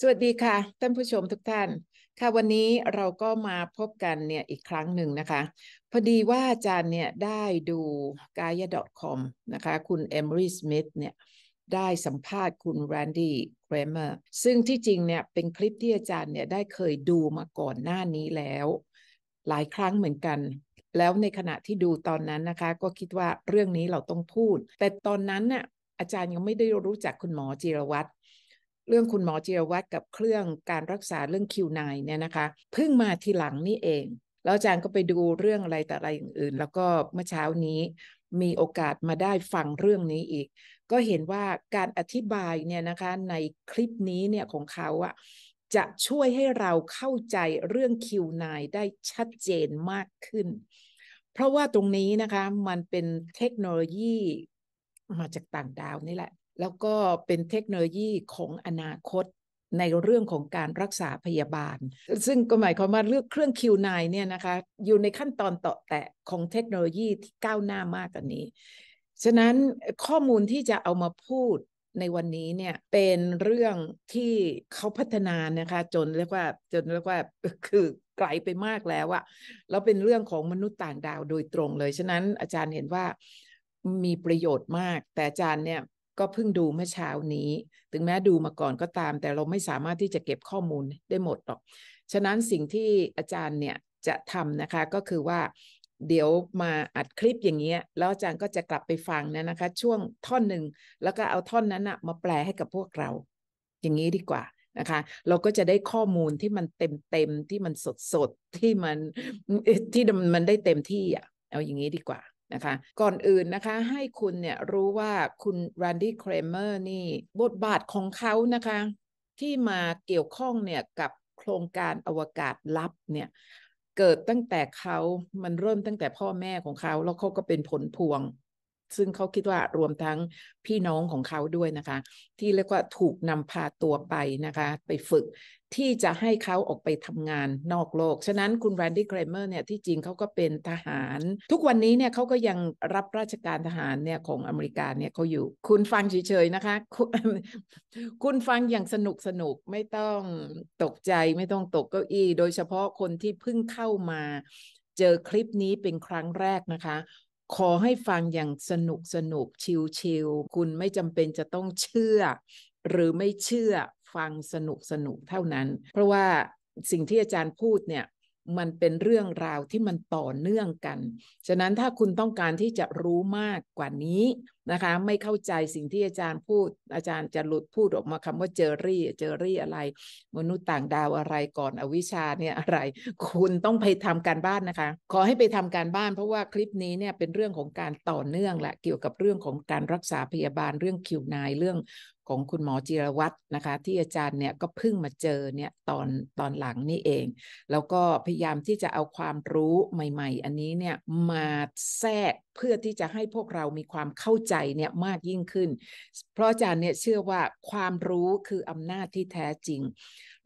สวัสดีค่ะท่านผู้ชมทุกท่านค่ะวันนี้เราก็มาพบกันเนี่ยอีกครั้งหนึ่งนะคะ พอดีว่าอาจารย์เนี่ยได้ดูกาย a c o m นะคะคุณเอมรี่สมิธเนี่ยได้สัมภาษณ์คุณแรนดี้เกรเมอร์ซึ่งที่จริงเนี่ยเป็นคลิปที่อาจารย์เนี่ยได้เคยดูมาก่อนหน้านี้แล้ว หลายครั้งเหมือนกัน แล้วในขณะที่ดูตอนนั้นนะคะ ก็คิดว่าเรื่องนี้เราต้องพูด แต่ตอนนั้นน่ะอาจารย์ยังไม่ได้รู้จักคุณหมอจิรวัตรเรื่องคุณหมอเจียวัตรกับเครื่องการรักษาเรื่อง Q9 เนี่ยนะคะเพิ่งมาทีหลังนี่เองแล้วอาจารย์ก็ไปดูเรื่องอะไรแต่อะไรอย่างอื่นแล้วก็เมื่อเช้านี้มีโอกาสมาได้ฟังเรื่องนี้อีก ก็เห็นว่าการอธิบายเนี่ยนะคะในคลิปนี้เนี่ยของเขาอะจะช่วยให้เราเข้าใจเรื่อง Q9 ได้ชัดเจนมากขึ้น เพราะว่าตรงนี้นะคะมันเป็นเทคโนโลยี มาจากต่างดาวนี่แหละแล้วก็เป็นเทคโนโลยีของอนาคตในเรื่องของการรักษาพยาบาล ซึ่งก็หมายความว่าเลือกเครื่อง Q9 เนี่ยนะคะอยู่ในขั้นตอนต่อแตะของเทคโนโลยีที่ก้าวหน้ามากกว่านี้ ฉะนั้นข้อมูลที่จะเอามาพูดในวันนี้เนี่ยเป็นเรื่องที่เขาพัฒนานะคะจนเรียกว่าจนเรียกว่าคือไกลไปมากแล้วอะแล้ว เป็นเรื่องของมนุษย์ต่างดาวโดยตรง เลย ฉะนั้นอาจารย์เห็นว่ามีประโยชน์มาก แต่อาจารย์เนี่ยก็เพิ่งดูเมื่อเช้านี้ ถึงแม้ดูมาก่อนก็ตาม แต่เราไม่สามารถที่จะเก็บข้อมูลได้หมดหรอก ฉะนั้นสิ่งที่อาจารย์เนี่ยจะทำนะคะ ก็คือว่า เดี๋ยวมาอัดคลิปอย่างเงี้ย แล้วอาจารย์ก็จะกลับไปฟังนะนะคะ ช่วงท่อนหนึ่ง แล้วก็เอาท่อนนั้นนะมาแปลให้กับพวกเรา อย่างนี้ดีกว่านะคะ เราก็จะได้ข้อมูลที่มันเต็มเต็มที่มันสดสดที่มัน ที่มันได้เต็มที่อ่ะเอาอย่างนี้ดีกว่านะคะก่อนอื่นนะคะ ให้คุณเนี่ยรู้ว่าคุณแรนดี้เครเมอร์นี่บทบาทของเขานะคะ ที่มาเกี่ยวข้องเนี่ยกับโครงการอวกาศลับเนี่ยเกิดตั้งแต่เขามันเริ่มตั้งแต่พ่อแม่ของเขาแล้วเขาก็เป็นผลพวงซึ่งเขาคิดว่ารวมทั้งพี่น้องของเขาด้วยนะคะ ที่เรียกว่าถูกนำพาตัวไปนะคะ ไปฝึกที่จะให้เขาออกไปทำงานนอกโลก ฉะนั้นคุณแรนดี้เกรเมอร์เนี่ยที่จริงเขาก็เป็นทหาร ทุกวันนี้เนี่ยเขาก็ยังรับราชการทหารเนี่ยของอเมริกาเนี่ยเขาอยู่ คุณฟังเฉยๆนะคะคคุณฟังอย่างสนุกสนุกไม่ต้องตกใจไม่ต้องตกเก้าอี้โดยเฉพาะคนที่เพิ่งเข้ามาเจอคลิปนี้เป็นครั้งแรกนะคะขอให้ฟังอย่างสนุกสนุกชิลลคุณไม่จำเป็นจะต้องเชื่อ หรือไม่เชื่อฟังสนุกสนุกเท่านั้น เพราะว่าสิ่งที่อาจารย์พูดเนี่ยมันเป็นเรื่องราวที่มันต่อเนื่องกัน ฉะนั้นถ้าคุณต้องการที่จะรู้มากกว่านี้นะคะ ไม่เข้าใจสิ่งที่อาจารย์พูด อาจารย์จะหลุดพูดออกมาคำว่าเจอรี่ เจอรี่อะไร มนุษย์ต่างดาวอะไรก่อนอวิชชาเนี่ยอะไร คุณต้องไปทำการบ้านนะคะ ขอให้ไปทำการบ้าน เพราะว่าคลิปนี้เนี่ยเป็นเรื่องของการต่อเนื่องและเกี่ยวกับเรื่องของการรักษาพยาบาลเรื่องคิวนายเรื่องของคุณหมอจิรวัตรนะคะที่อาจารย์เนี่ยก็เพิ่งมาเจอเนี่ยตอนตอนหลังนี่เอง แล้วก็พยายามที่จะเอาความรู้ใหม่ ๆ อันนี้เนี่ยมาแทรกเพื่อที่จะให้พวกเรามีความเข้าใจเนี่ยมากยิ่งขึ้น เพราะอาจารย์เนี่ยเชื่อว่าความรู้คืออำนาจที่แท้จริง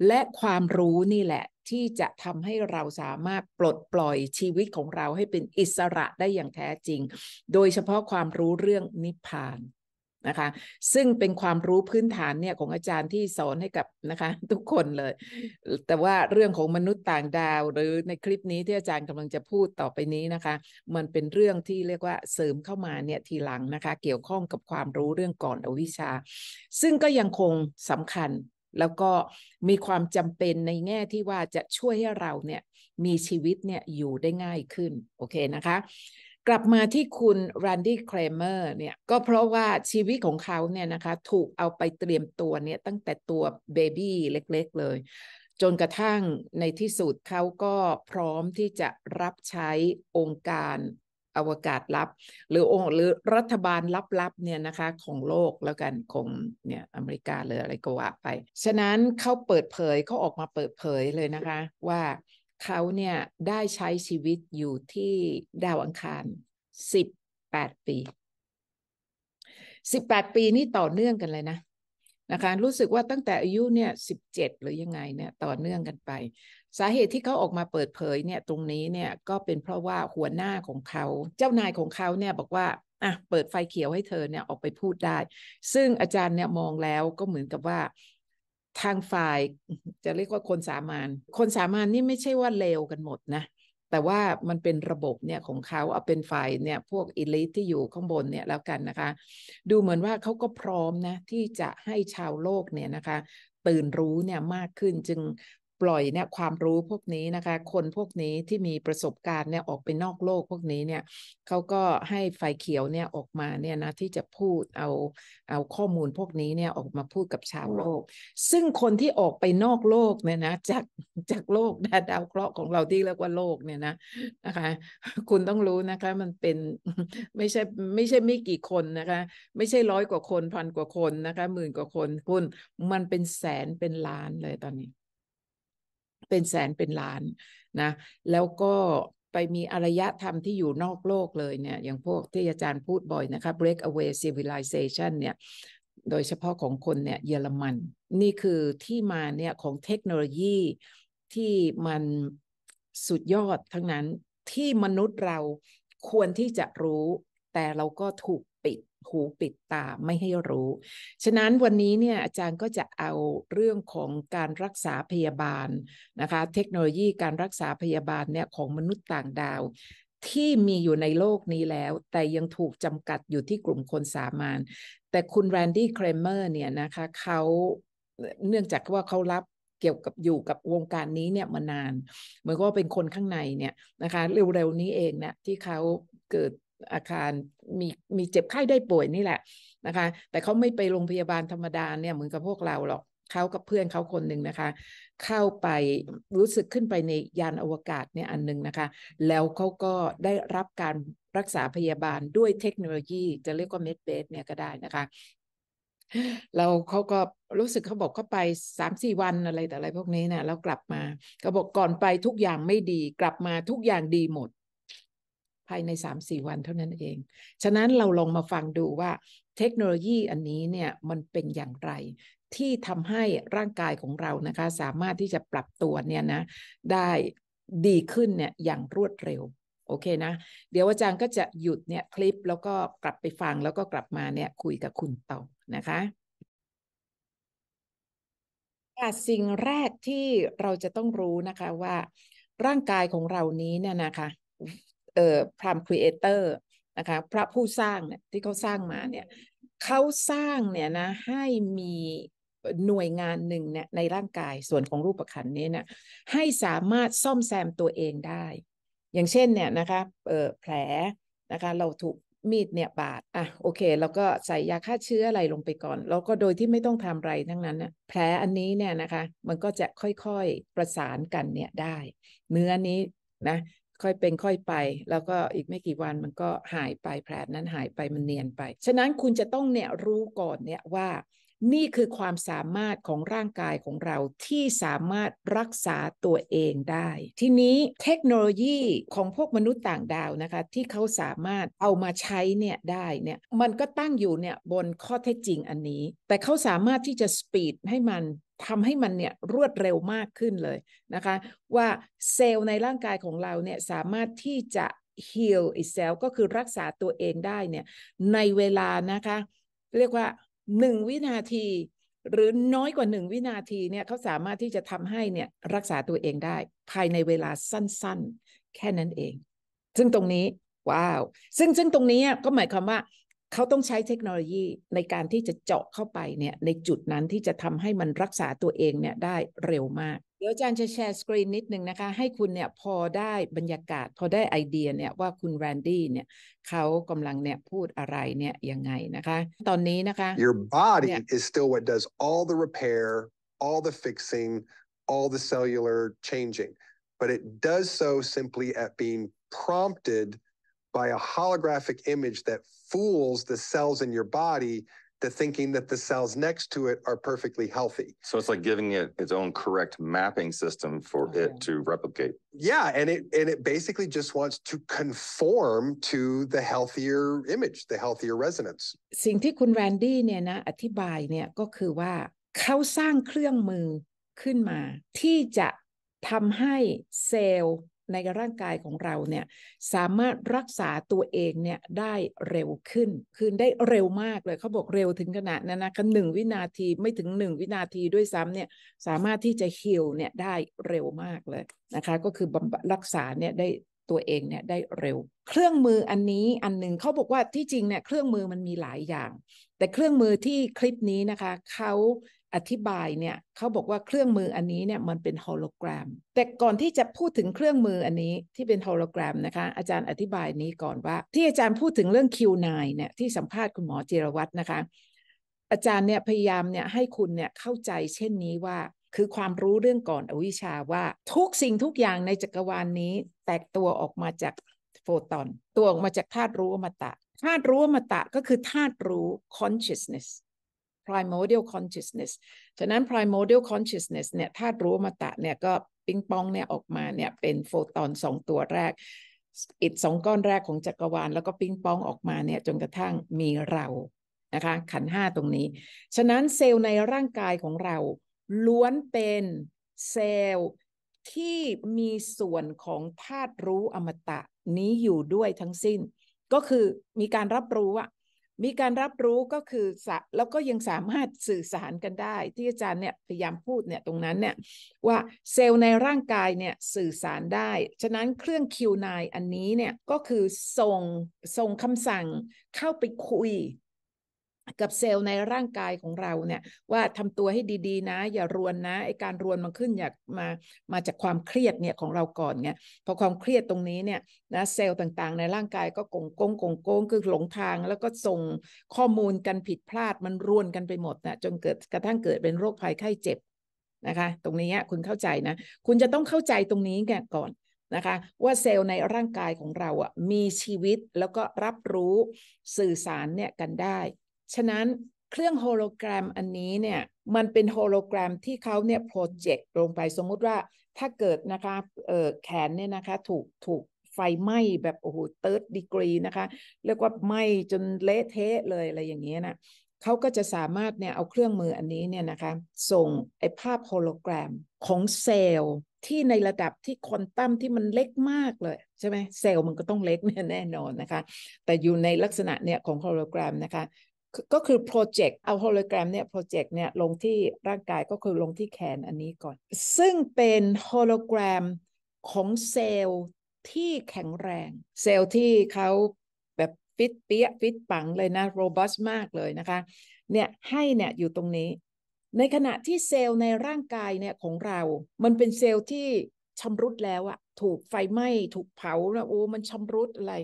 และความรู้นี่แหละที่จะทำให้เราสามารถปลดปล่อยชีวิตของเราให้เป็นอิสระได้อย่างแท้จริง โดยเฉพาะความรู้เรื่องนิพพานนะคะซึ่งเป็นความรู้พื้นฐานเนี่ยของอาจารย์ที่สอนให้กับนะคะ ทุกคนเลย แต่ว่าเรื่องของมนุษย์ต่างดาว หรือในคลิปนี้ที่อาจารย์กำลังจะพูดต่อไปนี้นะคะ มันเป็นเรื่องที่เรียกว่า เสริมเข้ามาเนี่ยทีหลังนะคะ เกี่ยวข้องกับความรู้เรื่องก่อนอวิชา ซึ่งก็ยังคงสำคัญแล้วก็มีความจำเป็นในแง่ที่ว่าจะช่วยให้เราเนี่ยมีชีวิตเนี่ยอยู่ได้ง่ายขึ้นโอเคนะคะกลับมาที่คุณรันดี้เคลเมอร์เนี่ยก็เพราะว่าชีวิตของเขาเนี่ยนะคะถูกเอาไปเตรียมตัวเนี่ยตั้งแต่ตัวเบบี้เล็ก ๆเลย จนกระทั่งในที่สุดเขาก็พร้อมที่จะรับใช้องค์การอวกาศลับ หรือองค์หรือรัฐบาลลับ ๆ เนี่ยนะคะ ของโลกแล้วกันของเนี่ยอเมริกาหรืออะไรก็ว่าไป ฉะนั้นเขาเปิดเผยเขาออกมาเปิดเผยเลยนะคะว่าเขาเนี่ยได้ใช้ชีวิตอยู่ที่ดาวอังคารสิบแปดปี สิบแปดปีนี่ต่อเนื่องกันเลยนะนะคะ รู้สึกว่าตั้งแต่อายุเนี่ยสิบเจ็ดหรือยังไงเนี่ย ต่อเนื่องกันไป สาเหตุที่เขาออกมาเปิดเผย เนี่ยตรงนี้เนี่ยก็เป็นเพราะว่าหัวหน้าของเขา เจ้านายของเขาเนี่ยบอกว่า อ่ะเปิดไฟเขียวให้เธอเนี่ยออกไปพูดได้ ซึ่งอาจารย์เนี่ยมองแล้วก็เหมือนกับว่าทางฝ่ายจะเรียกว่าคนสามานคนสามานนี่ไม่ใช่ว่าเลวกันหมดนะ แต่ว่ามันเป็นระบบเนี่ยของเขาเอาเป็นฝ่ายเนี่ย พวกอิลิทที่อยู่ข้างบนเนี่ยแล้วกันนะคะ ดูเหมือนว่าเขาก็พร้อมนะที่จะให้ชาวโลกเนี่ยนะคะ ตื่นรู้เนี่ยมากขึ้นจึงปล่อยเนี่ยความรู้พวกนี้นะคะ คนพวกนี้ที่มีประสบการณ์เนี่ยออกไปนอกโลกพวกนี้เนี่ยเขาก็ให้ไฟเขียวเนี่ยออกมาเนี่ยนะที่จะพูดเอาเอาข้อมูลพวกนี้เนี่ยออกมาพูดกับชาวโลก ซึ่งคนที่ออกไปนอกโลกเนี่ยนะจากจากโลกดาดาวเคราะห์ของเราที่เรียกว่าโลกเนี่ยนะนะคะ คุณต้องรู้นะคะมันเป็นไม่ใช่ไม่ใช่ไม่กี่คนนะคะ ไม่ใช่ร้อยกว่าคนพันกว่าคนนะคะหมื่นกว่าคนคุณมันเป็นแสนเป็นล้านเลยตอนนี้เป็นแสนเป็นล้านนะแล้วก็ไปมีอารยธรรมที่อยู่นอกโลกเลยเนี่ยอย่างพวกที่อาจารย์พูดบ่อยนะคะ break away civilization เนี่ยโดยเฉพาะของคนเนี่ยเยอรมันนี่คือที่มาเนี่ยของเทคโนโลยีที่มันสุดยอดทั้งนั้นที่มนุษย์เราควรที่จะรู้แต่เราก็ถูกหูปิดตาไม่ให้รู้ ฉะนั้นวันนี้เนี่ยอาจารย์ก็จะเอาเรื่องของการรักษาพยาบาลนะคะ เทคโนโลยีการรักษาพยาบาลเนี่ยของมนุษย์ต่างดาวที่มีอยู่ในโลกนี้แล้ว แต่ยังถูกจำกัดอยู่ที่กลุ่มคนสามานแต่คุณแรนดี้เครเมอร์เนี่ยนะคะเขาเนื่องจากว่าเขารับ เกี่ยวกับอยู่กับวงการนี้เนี่ยมานาน เหมือนก็เป็นคนข้างในเนี่ยนะคะเร็วๆนี้เองเนี่ยที่เขาเกิดอาคารมีมีเจ็บไข้ได้ป่วยนี่แหละนะคะ แต่เขาไม่ไปโรงพยาบาลธรรมดาเนี่ยเหมือนกับพวกเราหรอกเขากับเพื่อนเขาคนหนึ่งนะคะ เข้าไปรู้สึกขึ้นไปในยานอวกาศเนี่ยอันนึงนะคะ แล้วเขาก็ได้รับการรักษาพยาบาลด้วยเทคโนโลยีจะเรียกว่าเมดเบสเนี่ยก็ได้นะคะเราเขาก็รู้สึกเขาบอกเขาไปสามสี่วันอะไรแต่อะไรพวกนี้นะแล้วกลับมาเขาบอกก่อนไปทุกอย่างไม่ดีกลับมาทุกอย่างดีหมดภายใน3-4 วันเท่านั้นเอง ฉะนั้นเราลองมาฟังดูว่าเทคโนโลยีอันนี้เนี่ย มันเป็นอย่างไรที่ทำให้ร่างกายของเรานะคะ สามารถที่จะปรับตัวเนี่ยนะได้ดีขึ้นเนี่ยอย่างรวดเร็วโอเคนะเดี๋ยวอาจารย์ก็จะหยุดเนี่ยคลิปแล้วก็กลับไปฟังแล้วก็กลับมาเนี่ยคุยกับคุณต่อนะคะสิ่งแรกที่เราจะต้องรู้นะคะว่า ร่างกายของเรานี้ เนี่ยนะคะเอ่อพรามครีเอเตอร์นะคะ พระผู้สร้างเนี่ยที่เขาสร้างมาเนี่ยเขาสร้างเนี่ยนะ ให้มีหน่วยงานหนึ่งเนี่ยในร่างกายส่วนของรูปขันนี้เนี่ยให้สามารถซ่อมแซมตัวเองได้ อย่างเช่นเนี่ยนะคะเอ่อแผลนะคะเราถูกมีดเนี่ยบาดอ่ะโอเคเราก็ใส่ยาฆ่าเชื้ออะไรลงไปก่อน แล้วก็โดยที่ไม่ต้องทำอะไรทั้งนั้นนะแผลอันนี้เนี่ยนะคะ มันก็จะค่อยๆประสานกันเนี่ยได้เนื้อนี้นะค่อยเป็นค่อยไป แล้วก็อีกไม่กี่วันมันก็หายไป แผลนั้นหายไปมันเนียนไป ฉะนั้นคุณจะต้องเนี่ยรู้ก่อนเนี่ยว่านี่คือความสามารถของร่างกายของเราที่สามารถรักษาตัวเองได้ ทีนี้เทคโนโลยีของพวกมนุษย์ต่างดาวนะคะที่เขาสามารถเอามาใช้เนี่ยได้เนี่ยมันก็ตั้งอยู่เนี่ยบนข้อเท็จจริงอันนี้ แต่เขาสามารถที่จะสปีดให้มันทำให้มันเนี่ยรวดเร็วมากขึ้นเลยนะคะว่าเซลล์ในร่างกายของเราเนี่ยสามารถที่จะ heal itself ก็คือรักษาตัวเองได้เนี่ยในเวลานะคะ เรียกว่าหนึ่งวินาที หรือน้อยกว่าหนึ่งวินาทีเนี่ยเขาสามารถที่จะทำให้เนี่ยรักษาตัวเองได้ ภายในเวลาสั้นๆ แค่นั้นเอง ซึ่งตรงนี้ว้าว ซึ่งซึ่งตรงนี้ก็หมายความว่า เขาต้องใช้เทคโนโลยีในการที่จะเจาะเข้าไปเนี่ยในจุดนั้นที่จะทำให้มันรักษาตัวเองเนี่ยได้เร็วมากเดี๋ยวอาจารย์จะแชร์สกรีนนิดนึงนะคะให้คุณเนี่ยพอได้บรรยากาศ พอได้ไอเดียเนี่ยว่าคุณแรนดี้เนี่ยเขากำลังเนี่ยพูดอะไรเนี่ยยังไงนะคะตอนนี้นะคะ Your body is still what does all the repair all the fixing all the cellular changing but it does so simply at being prompted by a holographic image that fools the cells in your body The thinking that the cells next to it are perfectly healthy. So it's like giving it its own correct mapping system for okay. Oh, it to replicate. Yeah, and it and it basically just wants to conform to the healthier image, the healthier resonance. สิ่งที่คุณแรนดี้เนี่ยนะอธิบายเนี่ยก็คือว่าเขาสร้างเครื่องมือขึ้นมาในร่างกายของเราเนี่ยสามารถรักษาตัวเองเนี่ยได้เร็วขึ้น คือได้เร็วมากเลยเขาบอกเร็วถึงขนาดนั้นนะกนหนึ่งวินาทีไม่ถึงหนึ่งวินาทีด้วยซ้ำเนี่ยสามารถที่จะฮิลเนี่ยได้เร็วมากเลยนะคะก็คือบำบัดรักษาเนี่ยได้ตัวเองเนี่ยได้เร็ว เครื่องมืออันนี้อันหนึ่งเขาบอกว่าที่จริงเนี่ยเครื่องมือมันมีหลายอย่าง แต่เครื่องมือที่คลิปนี้นะคะเขาอธิบายเนี่ยเขาบอกว่าเครื่องมืออันนี้เนี่ยมันเป็นโฮโลกรมแต่ก่อนที่จะพูดถึงเครื่องมืออันนี้ที่เป็นโฮโลกรมนะคะอาจารย์อธิบายนี้ก่อนว่า ที่อาจารย์พูดถึงเรื่อง Q9 เนี่ยที่สัมภาษณ์คุณหมอจิรวัตรนะคะ อาจารย์เนี่ยพยายามเนี่ยให้คุณเนี่ยเข้าใจเช่นนี้ว่า คือความรู้เรื่องก่อนอวิชาว่า ทุกสิ่งทุกอย่างในจักรวาลนนี้ แตกตัวออกมาจากโฟตอน ตัวออกมาจากธาตุรู้อมตะธาตุรู้อมตะก็คือธาตุรู้ consciousness primordial consciousness ฉะนั้น primordial consciousness เนี่ยธาตุรู้มาตะเนี่ยก็ปิงปองเนี่ยออกมาเนี่ยเป็นโฟตอนสองตัวแรกอิดสองก้อนแรกของจักรวาลแล้วก็ปิงปองออกมาเนี่ยจนกระทั่งมีเรานะคะขันห้าตรงนี้ ฉะนั้นเซลล์ในร่างกายของเรา ล้วนเป็นเซลล์ที่มีส่วนของธาตุรู้อมตะนี้อยู่ด้วยทั้งสิ้น ก็คือมีการรับรู้่ามีการรับรู้ก็คือ แล้วก็ยังสามารถสื่อสารกันได้ ที่อาจารย์เนี่ยพยายามพูดเนี่ยตรงนั้นเนี่ยว่าเซลล์ในร่างกายเนี่ยสื่อสารได้ ฉะนั้นเครื่อง Q9 อันนี้เนี่ยก็คือส่งส่งคำสั่งเข้าไปคุยกับเซลล์ในร่างกายของเราเนี่ย ว่าทำตัวให้ดีๆนะ อย่ารวนนะไอการรวนมันขึ้นอยากมามาจากความเครียดเนี่ยของเราก่อนไงพอความเครียดตรงนี้เนี่ยนะเซลล์ต่างๆ ในร่างกายก็กงกงกงกงคือหลงทาง แล้วก็ส่งข้อมูลกันผิดพลาดมันรวนกันไปหมดนะจนเกิดกระทั่งเกิดเป็นโรคภัยไข้เจ็บนะคะ ตรงนี้คุณเข้าใจนะ คุณจะต้องเข้าใจตรงนี้แกก่อนนะคะ ว่าเซลล์ในร่างกายของเราอ่ะมีชีวิตแล้วก็รับรู้สื่อสารเนี่ยกันได้ฉะนั้นเครื่องโฮโลแกรมอันนี้เนี่ย มันเป็นโฮโลแกรมที่เขาเนี่ยโปรเจกต์ลงไป สมมุติว่าถ้าเกิดนะคะเออแขนเนี่ยนะคะถูกถูกไฟไหม้แบบโอ้โหเติร์ดดีกรีนะคะเรียกว่าไหม้จนเละเทะเลยอะไรอย่างเงี้ยนะเขาก็จะสามารถเนี่ยเอาเครื่องมืออันนี้เนี่ยนะคะ ส่งไอภาพโฮโลแกรมของเซลล์ที่ในระดับที่คนตัมที่มันเล็กมากเลย ใช่ไหมเซลล์มันก็ต้องเล็กแน่นอนนะคะ แต่อยู่ในลักษณะเนี่ยของโฮโลแกรมนะคะก็คือโปรเจกต์เอาโฮโลแกรมเนี่ยโปรเจกต์เนี่ยลงที่ร่างกายก็คือลงที่แขนอันนี้ก่อน ซึ่งเป็นโฮโลแกรมของเซลล์ที่แข็งแรง เซลล์ที่เขาแบบฟิตเปี้ยฟิตปังเลยนะโรบัสมากเลยนะคะ เนี่ยให้เนี่ยอยู่ตรงนี้ ในขณะที่เซลล์ในร่างกายเนี่ยของเรา มันเป็นเซลล์ที่ชำรุดแล้วอะถูกไฟไหม้ถูกเผาแล้วโอ้มันชำรุดอะไร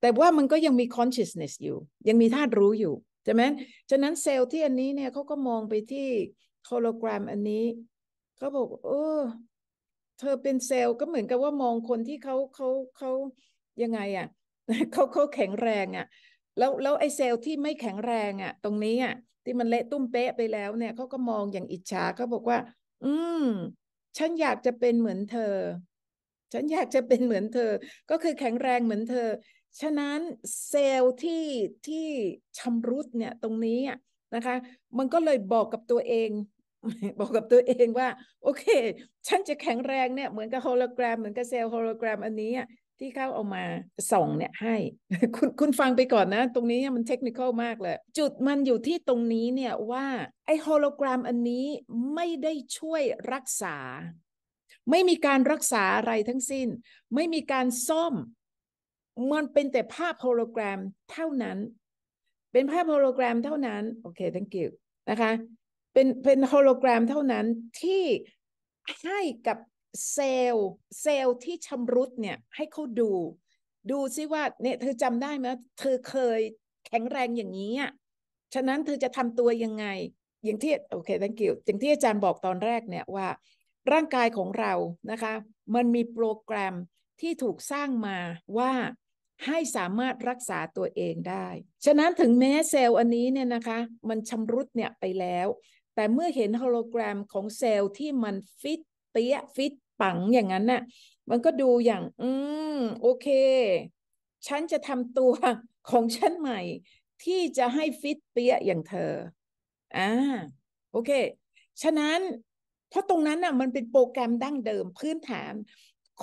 แต่ว่ามันก็ยังมี consciousness อยู่ ยังมีธาตุรู้อยู่ช่ไหมฉะนั้นเซลล์ที่อันนี้เนี่ยเขาก็มองไปที่โทโลกราฟอันนี้เขาบอก เออ เธอเป็นเซลล์ก็เหมือนกับว่ามองคนที่เขาเขาเขายังไงอะ่ะเขาเขาแข็งแรงอะ่ะแล้วแล้วไอ้เซลล์ที่ไม่แข็งแรงอะ่ะตรงนี้อะ่ะ ที่มันเละตุ้มเป๊ะไปแล้วเนี่ย เขาก็มองอย่างอิจฉาเขาบอกว่า อืม ฉันอยากจะเป็นเหมือนเธอ ฉันอยากจะเป็นเหมือนเธอ ก็คือแข็งแรงเหมือนเธอฉะนั้นเซลล์ที่ที่ชำรุดเนี่ยตรงนี้นะคะ มันก็เลยบอกกับตัวเอง บอกกับตัวเองว่าโอเค ฉันจะแข็งแรงเนี่ย เหมือนกับโฮโลแกรมเหมือนกับเซลล์โฮโลแกรมอันนี้ที่เข้าเอามาส่องเนี่ยให้ คุณคุณฟังไปก่อนนะ ตรงนี้มันเทคนิคมากเลยจุดมันอยู่ที่ตรงนี้เนี่ยว่าไอโฮโลแกรมอันนี้ไม่ได้ช่วยรักษาไม่มีการรักษาอะไรทั้งสิ้น ไม่มีการซ่อมมันเป็นแต่ภาพโฮโลแกรมเท่านั้น เป็นภาพโฮโลแกรมเท่านั้น โอเค thank you นะคะ เป็นเป็นโฮโลแกรมเท่านั้นที่ให้กับเซลล์เซลล์ที่ชำรุดเนี่ย ให้เขาดู ดูซิว่าเนี่ยเธอจำได้ไหมเธอเคยแข็งแรงอย่างนี้อ่ะฉะนั้นเธอจะทำตัวยังไง อย่างที่โอเค thank you อย่างที่อาจารย์บอกตอนแรกเนี่ยว่า ร่างกายของเรานะคะ มันมีโปรแกรมที่ถูกสร้างมาว่าให้สามารถรักษาตัวเองได้ ฉะนั้นถึงแม้เซลล์อันนี้เนี่ยนะคะ มันชำรุดเนี่ยไปแล้ว แต่เมื่อเห็นโฮโลแกรมของเซลล์ที่มันฟิตเปี้ยฟิตปัง อย่างนั้นน่ะ มันก็ดูอย่าง อืมโอเค ฉันจะทำตัว ของฉันใหม่ ที่จะให้ฟิตเปี้ยอย่างเธอ อ่า โอเค ฉะนั้น เพราะตรงนั้นน่ะ มันเป็นโปรแกรมดั้งเดิมพื้นฐาน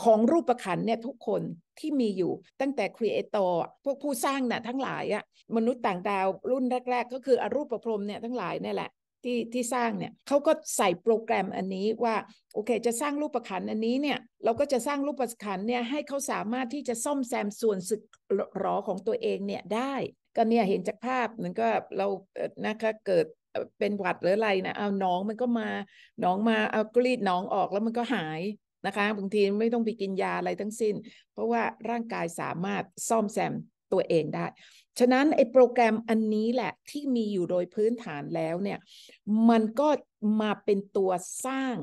ของรูปขันเนี่ยทุกคนที่มีอยู่ตั้งแต่ครีเอเตอร์พวกผู้สร้างน่ะทั้งหลายอะมนุษย์ต่างดาวรุ่นแรก ๆ ก็คืออรูปประพรมเนี่ยทั้งหลายนี่แหละที่ที่สร้างเนี่ยเขาก็ใส่โปรแกรมอันนี้ว่าโอเค จะสร้างรูปปันอันนี้เนี่ย เราก็จะสร้างรูปปันเนี่ยให้เขาสามารถที่จะซ่อมแซมส่วนสึกหรอของตัวเองเนี่ยได้ ก็เนี่ยเห็นจากภาพมันก็เรานะคะเกิดเป็นหวัดหรืออะไรนะเอาน้องมันก็มา น้องมาเอากรีดน้องออกแล้วมันก็หายนะคะบางทีไม่ต้องไปกินยาอะไรทั้งสิ้น เพราะว่าร่างกายสามารถซ่อมแซมตัวเองได้ ฉะนั้นไอ้โปรแกรมอันนี้แหละที่มีอยู่โดยพื้นฐานแล้วเนี่ย มันก็มาเป็นตัวสร้าง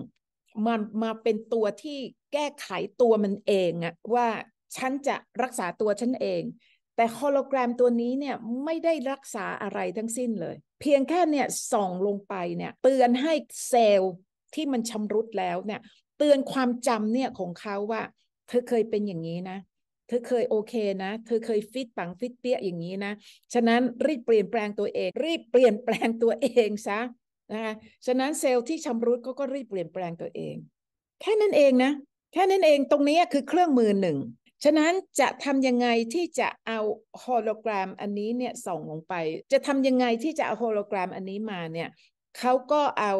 มันมาเป็นตัวที่แก้ไขตัวมันเองอะว่าฉันจะรักษาตัวฉันเอง แต่โฮโลแกรมตัวนี้เนี่ยไม่ได้รักษาอะไรทั้งสิ้นเลย เพียงแค่เนี่ยส่องลงไปเนี่ย เตือนให้เซลล์ที่มันชำรุดแล้วเนี่ยเตือนความจำเนี่ยของเขาว่า เธอเคยเป็นอย่างนี้นะ เธอเคยโอเคนะ เธอเคยฟิตปังฟิตเปี้ยอย่างนี้นะ ฉะนั้นรีบเปลี่ยนแปลงตัวเอง รีบเปลี่ยนแปลงตัวเองซะนะคะฉะนั้นเซลล์ที่ชำรุดก็ก็รีบเปลี่ยนแปลงตัวเอง แค่นั้นเองนะแค่นั้นเองตรงนี้คือเครื่องมือหนึ่งฉะนั้นจะทำยังไงที่จะเอาโฮโลกรามอันนี้เนี่ยส่งลงไปจะทำยังไงที่จะเอาโฮโลกรามอันนี้มาเนี่ยเขาก็เอา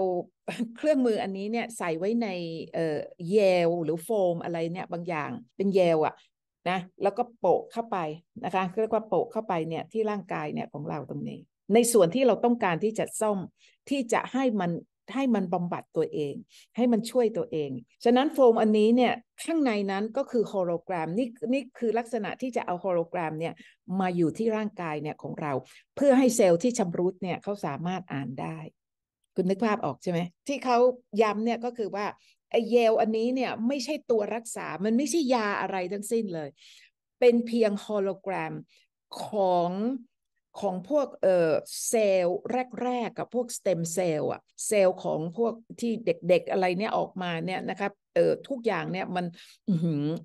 เครื่องมืออันนี้เนี่ยใส่ไว้ในเออเยลหรือโฟมอะไรเนี่ยบางอย่างเป็นเยลอะนะแล้วก็โปะเข้าไปนะคะเรียกว่าโปะเข้าไปเนี่ยที่ร่างกายเนี่ยของเราตรงนี้ในส่วนที่เราต้องการที่จะซ่อมที่จะให้มันให้มันบำบัดตัวเอง ให้มันช่วยตัวเอง ฉะนั้นโฟมอันนี้เนี่ยข้างในนั้นก็คือโฮโลแกรมนี่นี่คือลักษณะที่จะเอาโฮโลแกรมเนี่ยมาอยู่ที่ร่างกายเนี่ยของเรา เพื่อให้เซลล์ที่ชำรุดเนี่ยเขาสามารถอ่านได้คุณนึกภาพออกใช่ไหมที่เขาย้ำเนี่ยก็คือว่าไอเยลอันนี้เนี่ยไม่ใช่ตัวรักษา มันไม่ใช่ยาอะไรทั้งสิ้นเลย เป็นเพียงโฮโลแกรมของของพวกเซลล์แรกๆกับพวกสเต็มเซลล์อะเซลล์ของพวกที่เด็กๆอะไรเนี่ย ออกมาเนี่ย นะครับเออทุกอย่างเนี่ยมัน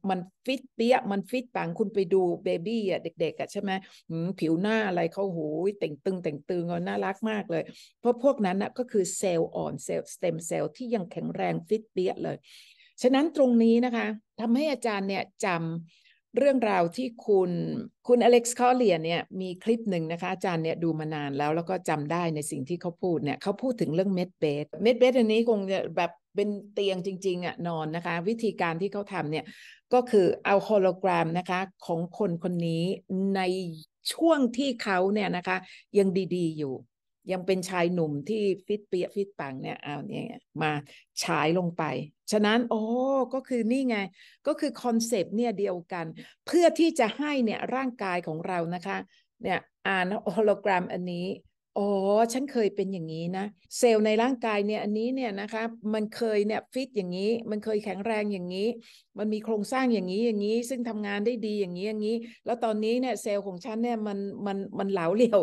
มันฟิตเปี้ย มันฟิตปังคุณไปดู เบบี้อ่ะ เด็ก ๆอ่ะใช่ไหมผิวหน้าอะไรเขาหูแต่งตึงแต่งตึงน่ารักมากเลย เพราะพวกนั้นนะก็คือเซลล์อ่อนเซลล์สเต็มเซลล์ที่ยังแข็งแรงฟิตเปี้ยเลย ฉะนั้นตรงนี้นะคะทำให้อาจารย์เนี่ยจำเรื่องราวที่คุณคุณอเล็กซ์คอเลียเนี่ยมีคลิปหนึ่งนะคะอาจารย์เนี่ยดูมานานแล้วแล้วก็จำได้ในสิ่งที่เขาพูดเนี่ยเขาพูดถึงเรื่องเม็ดเบสเม็ดเบสอันนี้คงจะแบบเป็นเตียงจริงๆอะ่ะนอนนะคะ วิธีการที่เขาทำเนี่ยก็คือเอาโฮโลกรามนะคะของคนคนนี้ในช่วงที่เขาเนี่ยนะคะยังดีๆอยู่ยังเป็นชายหนุ่มที่ฟิตเปีย ฟิตปังเนี่ยเอาเนี่ยมาฉายลงไป ฉะนั้นโอ้ก็คือนี่ไง ก็คือคอนเซปต์เนี่ยเดียวกัน เพื่อที่จะให้เนี่ยร่างกายของเรานะคะเนี่ยอ่านโฮโลกรมอันนี้อ๋อฉันเคยเป็นอย่างนี้นะ เซลล์ในร่างกายเนี่ยอันนี้เนี่ยนะคะมันเคยเนี่ยฟิตอย่างนี้ มันเคยแข็งแรงอย่างนี้ มันมีโครงสร้างอย่างนี้อย่างนี้ ซึ่งทำงานได้ดีอย่างนี้อย่างนี้ แล้วตอนนี้เนี่ยเซลล์ของฉันเนี่ยมันมันมันเหลาเหลี่ยว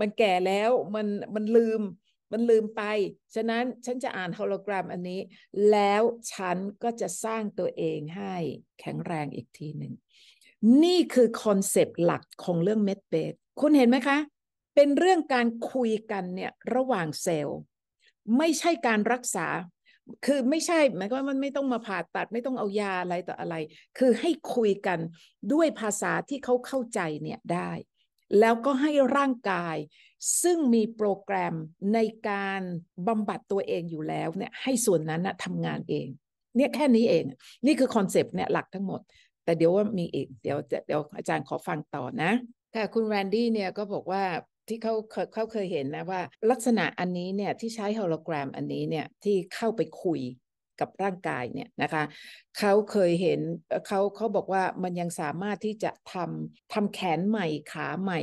มันแก่แล้วมันมันลืม มันลืมไปฉะนั้นฉันจะอ่านโฮโลกราฟอันนี้แล้วฉันก็จะสร้างตัวเองให้แข็งแรงอีกทีหนึ่งนี่คือคอนเซปต์หลักของเรื่องเม็ดเบดคุณเห็นไหมคะเป็นเรื่องการคุยกันเนี่ยระหว่างเซลล์ไม่ใช่การรักษา คือไม่ใช่หมายความว่ามันไม่ต้องมาผ่าตัดไม่ต้องเอายาอะไรต่ออะไร คือให้คุยกันด้วยภาษาที่เขาเข้าใจเนี่ยได้ แล้วก็ให้ร่างกาย ซึ่งมีโปรแกรมในการบำบัดตัวเองอยู่แล้วเนี่ยให้ส่วนนั้นนะทำงานเองเนี่ยแค่นี้เอง นี่คือคอนเซปต์เนี่ยหลักทั้งหมด แต่เดี๋ยวว่ามีอีก เดี๋ยวเดี๋ยวอาจารย์ขอฟังต่อนะค่ะคุณแรนดี้เนี่ยก็บอกว่าที่เขาเขาเคยเห็นนะว่าลักษณะอันนี้เนี่ยที่ใช้โฮโลแกรมอันนี้เนี่ยที่เข้าไปคุยกับร่างกายเนี่ยนะคะเขาเคยเห็นเขาเขาบอกว่ามันยังสามารถที่จะทำทำแขนใหม่ขาใหม่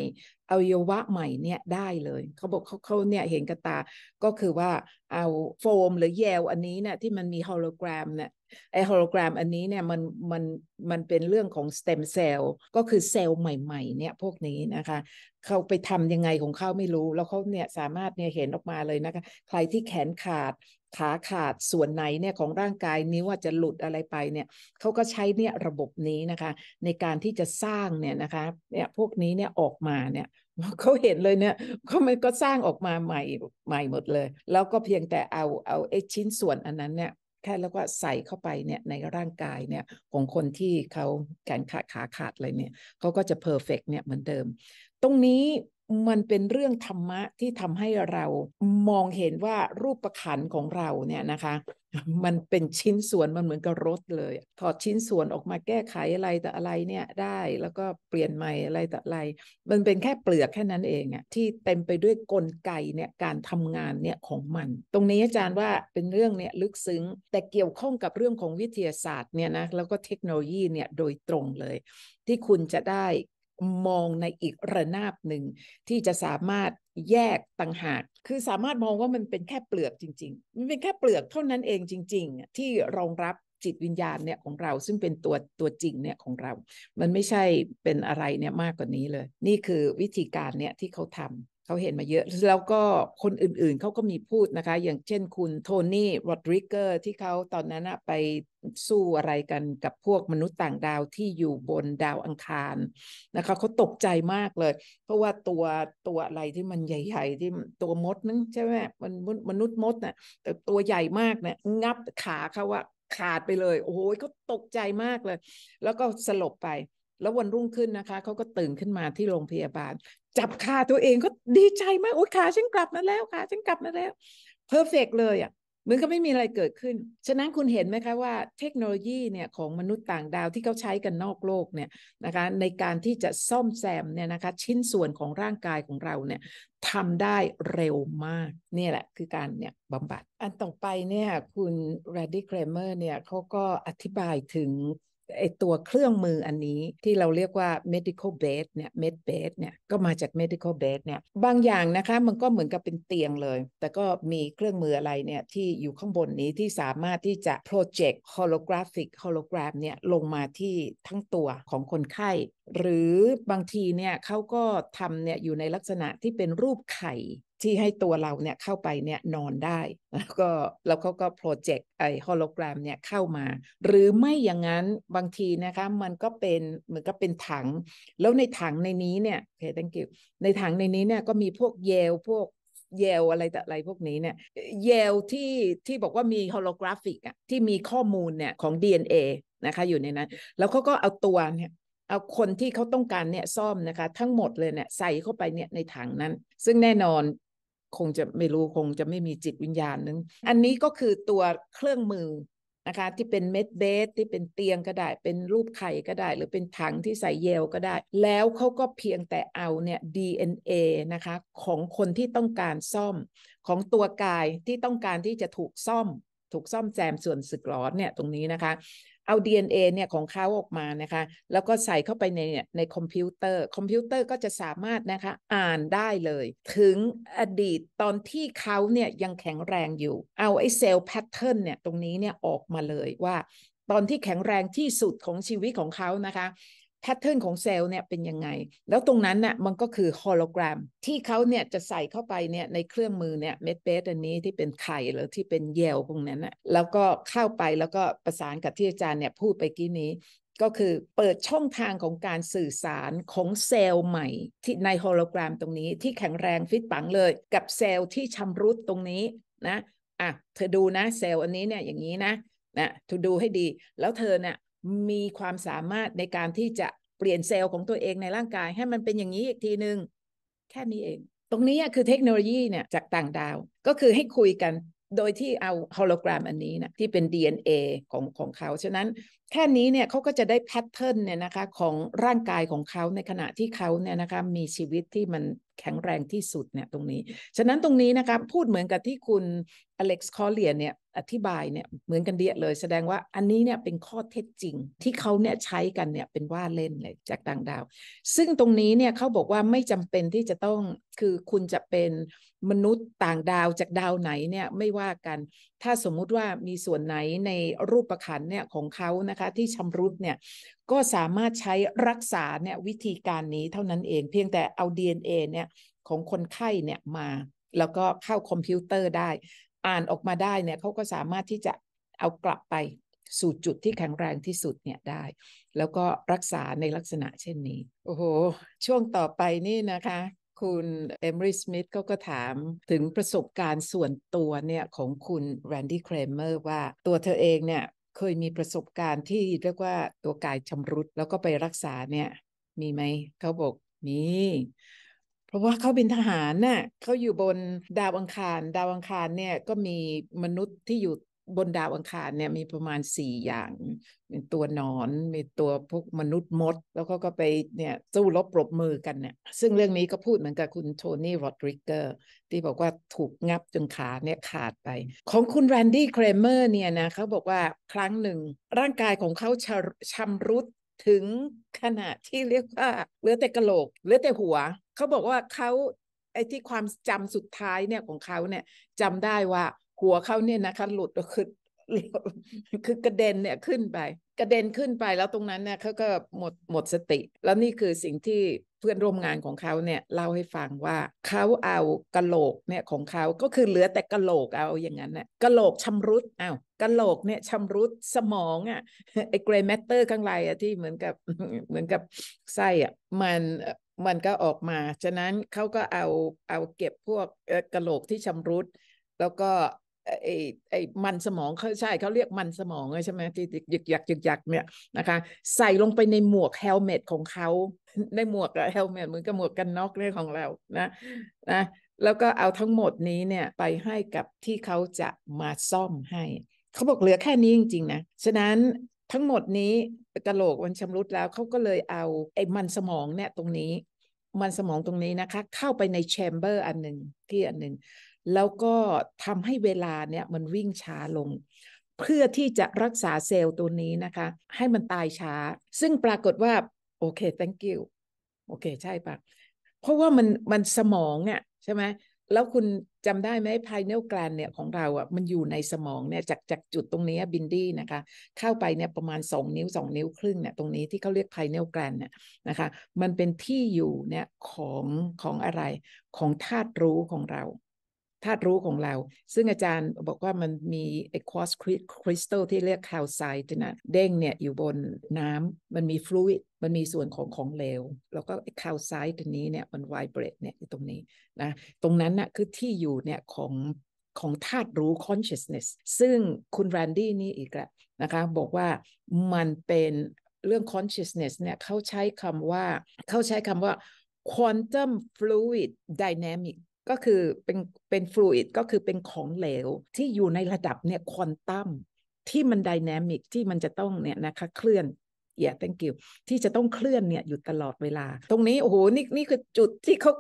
อวัยวะใหม่เนี่ยได้เลยเขาบอกเขาเขาเนี่ยเห็นกับตาก็คือว่าเอาโฟมหรือแยวอันนี้เนี่ยที่มันมีโฮโลแกรมเนี่ยไอโฮโลแกรมอันนี้เนี่ยมันมันมันเป็นเรื่องของสเต็มเซลล์ก็คือเซลล์ใหม่ ๆเนี่ยพวกนี้นะคะเขาไปทำยังไงของเขาไม่รู้ แล้วเขาเนี่ยสามารถเนี่ยเห็นออกมาเลยนะคะ ใครที่แขนขาดขาขาดส่วนไหนเนี่ยของร่างกายนิ้วอาจจะหลุดอะไรไปเนี่ยเขาก็ใช้เนี่ยระบบนี้นะคะ ในการที่จะสร้างเนี่ยนะคะเนี่ยพวกนี้เนี่ยออกมาเนี่ยเขาเห็นเลยเนี่ยเขามันก็สร้างออกมาใหม่ใหม่หมดเลย แล้วก็เพียงแต่เอาเอาไอ้ชิ้นส่วนอันนั้นเนี่ยแค่แล้วว่าใส่เข้าไปเนี่ยในร่างกายเนี่ยของคนที่เขาแขนขาขาขาดอะไรเนี่ยเขาก็จะเพอร์เฟกเนี่ยเหมือนเดิม ตรงนี้มันเป็นเรื่องธรรมะที่ทำให้เรามองเห็นว่ารูปประขันของเราเนี่ยนะคะมันเป็นชิ้นส่วนมันเหมือนกับรถเลยถอดชิ้นส่วนออกมาแก้ไขอะไรแต่อะไรเนี่ยได้แล้วก็เปลี่ยนใหม่อะไรแต่อะไร มันเป็นแค่เปลือกแค่นั้นเองอะที่เต็มไปด้วยกลไกเนี่ยการทำงานเนี่ยของมัน ตรงนี้อาจารย์ว่าเป็นเรื่องเนี่ยลึกซึ้งแต่เกี่ยวข้องกับเรื่องของวิทยาศาสตร์เนี่ยนะแล้วก็เทคโนโลยีเนี่ยโดยตรงเลย ที่คุณจะได้มองในอีกระนาบหนึ่งที่จะสามารถแยกต่างหาก คือสามารถมองว่ามันเป็นแค่เปลือกจริงๆ มันเป็นแค่เปลือกเท่านั้นเองจริงๆที่รองรับจิตวิญญาณเนี่ยของเราซึ่งเป็นตัวตัวจริงเนี่ยของเรา มันไม่ใช่เป็นอะไรเนี่ยมากกว่านี้เลย นี่คือวิธีการเนี่ยที่เขาทำเขาเห็นมาเยอะ แล้วก็คนอื่นๆเขาก็มีพูดนะคะ อย่างเช่น คุณโทนี่โรดริเกอร์ ที่เขาตอนนั้นไปสู้อะไรกันกับพวกมนุษย์ต่างดาวที่อยู่บนดาวอังคารนะคะ เขาตกใจมากเลย เพราะว่าตัวตัวอะไรที่มันใหญ่ๆที่ตัวมด นึงใช่ไหมมันมนุษย์มดนะ่ะ แต่ตัวใหญ่มากเนะี่ยงับขาเขาว่าขาดไปเลย โอ้โหเขาตกใจมากเลย แล้วก็สลบไป แล้ววันรุ่งขึ้นนะคะเขาก็ตื่นขึ้นมาที่โรงพยาบาลจับขาตัวเองก็ดีใจมากโอ้ยขาฉันกลับมาแล้วขาฉันกลับมาแล้ว เพอร์เฟกเลยอ่ะเหมือนก็ไม่มีอะไรเกิดขึ้น ฉะนั้นคุณเห็นไหมคะว่าเทคโนโลยีเนี่ยของมนุษย์ต่างดาวที่เขาใช้กันนอกโลกเนี่ยนะคะ ในการที่จะซ่อมแซมเนี่ยนะคะชิ้นส่วนของร่างกายของเราเนี่ยทำได้เร็วมาก นี่แหละคือการเนี่ยบำบัด อันต่อไปเนี่ยคุณแรดดี้เครเมอร์เนี่ยเขาก็อธิบายถึงไอตัวเครื่องมืออันนี้ที่เราเรียกว่า medical bed เนี่ย med bed เนี่ย ก็มาจาก medical bed เนี่ย บางอย่างนะคะ มันก็เหมือนกับเป็นเตียงเลย แต่ก็มีเครื่องมืออะไรเนี่ยที่อยู่ข้างบนนี้ที่สามารถที่จะ project holographic hologram เนี่ยลงมาที่ทั้งตัวของคนไข้ หรือบางทีเนี่ยเขาก็ทำเนี่ยอยู่ในลักษณะที่เป็นรูปไข่ที่ให้ตัวเราเนี่ยเข้าไปเนี่ยนอนได้แล้วก็แล้วเขาก็โปรเจกต์ไอฮอลโลกรมเนี่ยเข้ามา หรือไม่อย่างนั้นบางทีนะคะมันก็เป็นเหมือนก็เป็นถัง แล้วในถังในนี้เนี่ยโอเค thank you ในถังในนี้เนี่ยก็มีพวกเยลพวกเยลอะไรแต่อะไรพวกนี้เนี่ยเยลที่ที่บอกว่ามีฮอลโลกราฟิกอ่ะที่มีข้อมูลเนี่ยของ DNA นะคะอยู่ในนั้น แล้วเขาก็เอาตัวเนี่ยเอาคนที่เขาต้องการเนี่ยซ่อมนะคะ ทั้งหมดเลยเนี่ยใส่เข้าไปเนี่ยในถังนั้น ซึ่งแน่นอนคงจะไม่รู้คงจะไม่มีจิตวิญญาณนึง อันนี้ก็คือตัวเครื่องมือนะคะที่เป็นเม็ดเบส ที่เป็นเตียงก็ได้เป็นรูปไข่ก็ได้ หรือเป็นถังที่ใส่เยลก็ได้ แล้วเขาก็เพียงแต่เอาเนี่ย DNA นะคะ ของคนที่ต้องการซ่อมของตัวกายที่ต้องการที่จะถูกซ่อม ถูกซ่อมแซมส่วนสึกหลอเนี่ยตรงนี้นะคะเอา DNA เนี่ยของเขาออกมานะคะ แล้วก็ใส่เข้าไปในในคอมพิวเตอร์ คอมพิวเตอร์ก็จะสามารถนะคะอ่านได้เลย ถึงอดีตตอนที่เขาเนี่ยยังแข็งแรงอยู่เอาไอ้เซลล์แพทเทิร์นเนี่ยตรงนี้เนี่ยออกมาเลยว่าตอนที่แข็งแรงที่สุดของชีวิตของเขานะคะแพทเทิร์นของเซลล์เนี่ยเป็นยังไง แล้วตรงนั้นน่ะมันก็คือฮอลโลกรม ที่เขาเนี่ยจะใส่เข้าไปเนี่ยในเครื่องมือเนี่ยเม็ดเบสอันนี้ที่เป็นไข่หรือที่เป็นเยลพวกนั้นน่ะแล้วก็เข้าไปแล้วก็ประสานกับที่อาจารย์เนี่ยพูดไปกี้นี้ ก็คือเปิดช่องทางของการสื่อสารของเซลล์ใหม่ ที่ในอฮโลกรามตรงนี้ที่แข็งแรงฟิตปังเลยกับเซลล์ที่ชำรุดตรงนี้นะอ่ะเธอดูนะ เซลล์อันนี้เนี่ยอย่างนี้นะ นะเธอดูให้ดีแล้วเธอเนี่ยมีความสามารถในการที่จะเปลี่ยนเซลล์ของตัวเองในร่างกายให้มันเป็นอย่างนี้อีกทีหนึง่งแค่นี้เอง ตรงนี้คือเทคโนโลยีเนี่ยจากต่างดาวก็คือให้คุยกันโดยที่เอาโฮโลกรามอันนี้นะที่เป็น DNA ของของเขา ฉะนั้นแค่นี้เนี่ยเขาก็จะได้แพทเทิร์นเนี่ยนะคะ ของร่างกายของเขาในขณะที่เขาเนี่ยนะคะมีชีวิตที่มันแข็งแรงที่สุดเนี่ยตรงนี้ ฉะนั้นตรงนี้นะคะพูดเหมือนกับที่คุณอเล็กซ์ คอเลียเนี่ยอธิบายเนี่ยเหมือนกันเดียเลยแสดงว่าอันนี้เนี่ยเป็นข้อเท็จจริงที่เขาเนี่ยใช้กันเนี่ยเป็นว่าเล่นเลยจากต่างดาว ซึ่งตรงนี้เนี่ยเขาบอกว่าไม่จำเป็นที่จะต้องคือคุณจะเป็นมนุษย์ต่างดาวจากดาวไหนเนี่ยไม่ว่ากันถ้าสมมุติว่ามีส่วนไหนในรูปประคันเนี่ยของเขานะคะ ที่ชำรุดเนี่ยก็สามารถใช้รักษาเนี่ยวิธีการนี้เท่านั้นเอง เพียงแต่เอา DNA เนี่ยของคนไข้เนี่ยมา แล้วก็เข้าคอมพิวเตอร์ได้ อ่านออกมาได้เนี่ยเขาก็สามารถที่จะเอากลับไปสู่จุดที่แข็งแรงที่สุดเนี่ยได้ แล้วก็รักษาในลักษณะเช่นนี้ โอ้โห ช่วงต่อไปนี่นะคะคุณเอมริสมิธเขาก็ถามถึงประสบการณ์ส่วนตัวเนี่ยของคุณแรนดี้ เครเมอร์ว่าตัวเธอเองเนี่ยเคยมีประสบการณ์ที่เรียกว่าตัวกายชำรุด แล้วก็ไปรักษาเนี่ยมีไหมเขาบอก มี เพราะว่าเขาเป็นทหารน่ะเขาอยู่บนดาวอังคาร ดาวอังคารเนี่ยก็มีมนุษย์ที่อยู่บนดาวอังคารเนี่ยมีประมาณสี่อย่าง มีตัวนอน มีตัวพวกมนุษย์มด แล้วก็ก็ไปเนี่ยสู้รบปรบมือกันเนี่ย ซึ่งเรื่องนี้ก็พูดเหมือนกับคุณโทนี่โรดริเกอร์ ที่บอกว่าถูกงับจนขาเนี่ยขาดไป ของคุณแรนดี้ เครเมอร์เนี่ยนะเขาบอกว่าครั้งหนึ่งร่างกายของเขาชชำรุดถึงขนาดที่เรียกว่าเหลือแต่กระโหลกเหลือแต่หัว เขาบอกว่าเขาไอ้ที่ความจำสุดท้ายเนี่ยของเขาเนี่ยจำได้ว่าหัวเขาเนี่ยนะคะหลุดคือคือกระเด็นเนี่ยขึ้นไป กระเด็นขึ้นไปแล้วตรงนั้นเนี่ยเขาก็หมดหมดสติ แล้วนี่คือสิ่งที่เพื่อนร่วมงานของเขาเนี่ยเล่าให้ฟังว่าเขาเอากระโหลกเนี่ยของเขาก็คือเหลือแต่กระโหลกเอาอย่างนั้นน่ะกระโหลกชำรุดอ้าวกระโหลกเนี่ยชำรุดสมองอะ่ะไอเกรย์แมตเตอร์ข้างในอะ่ะที่เหมือนกับเหมือนกับไส้อะ่ะมันมันก็ออกมาฉะนั้นเขาก็เอาเอาเก็บพวกกระโหลกที่ชำรุดแล้วก็ไอ้ไอ้มันสมองเขาใช่เขาเรียกมันสมองใช่ไหมที่หยึกหยักหยึกหยักเนี่ยนะคะ ใส่ลงไปในหมวกเฮลเมตของเขาในหมวกเฮลเมตเหมือนกับหมวกกันน็อกเนี่ยของเรานะนะแล้วก็เอาทั้งหมดนี้เนี่ย ไปให้กับที่เขาจะมาซ่อมให้เขาบอกเหลือแค่นี้จริงๆนะฉะนั้นทั้งหมดนี้กระโหลกมันชำรุดแล้วเขาก็เลยเอา ไอ้มันสมองเนี่ยตรงนี้ มันสมองตรงนี้นะคะ เข้าไปในแชมเบอร์อันหนึ่งที่อันหนึ่งแล้วก็ทำให้เวลาเนี่ยมันวิ่งช้าลง เพื่อที่จะรักษาเซลล์ตัวนี้นะคะ ให้มันตายช้า ซึ่งปรากฏว่าโอเค thank you โอเค ใช่ปะเพราะว่ามันมันสมองอะ่ะใช่ไหมแล้วคุณจำได้ไหมไพเนลกรานเนี่ยของเราอะ่ะมันอยู่ในสมองเนี่ยจากจากจุดตรงนี้บินดี้นะคะ เข้าไปเนี่ยประมาณ 2 นิ้ว 2 นิ้วครึ่งเนี่ยตรงนี้ที่เขาเรียกไพเนลกรานเนี่ยนะคะ มันเป็นที่อยู่เนี่ยของของอะไรของธาตุรู้ของเราธาตุรู้ของเรา ซึ่งอาจารย์บอกว่ามันมีไอ้ควอสคริสตัลที่เรียกคาวไซต์นะเด้งเนี่ยอยู่บนน้ำมันมีฟลูอิดมันมีส่วนของของเหลว แล้วก็คาวไซต์ตัวนี้เนี่ยมันไวเบรตเนี่ยตรงนี้นะตรงนั้นนะ่ะคือที่อยู่เนี่ยของของธาตุรู้ consciousness ซึ่งคุณแรนดี้นี่อีกแหละนะคะบอกว่ามันเป็นเรื่อง consciousness เนี่ยเขาใช้คำว่าเขาใช้คำว่า quantum fluid dynamic ก็คือเป็นเป็นฟลูอิดก็คือเป็นของเหลวที่อยู่ในระดับเนี่ยควอนตัมที่มันดินามิกที่มันจะต้องเนี่ยนะคะเคลื่อนเอีย thank you ที่จะต้องเคลื่อนเนี่ยอยู่ตลอดเวลา ตรงนี้โอ้โหนี่นี่คือจุดที่เขา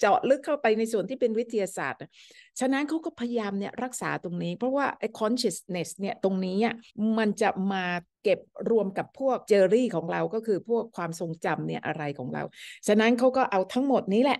เจาะลึกเข้าไปในส่วนที่เป็นวิทยาศาสตร์ ฉะนั้นเขาก็พยายามเนี่ยรักษาตรงนี้เพราะว่าไอ้ consciousness เนี่ยตรงนี้มันจะมาเก็บรวมกับพวกเจอรี่ของเราก็คือพวกความทรงจำเนี่ยอะไรของเราฉะนั้นเขาก็เอาทั้งหมดนี้แหละ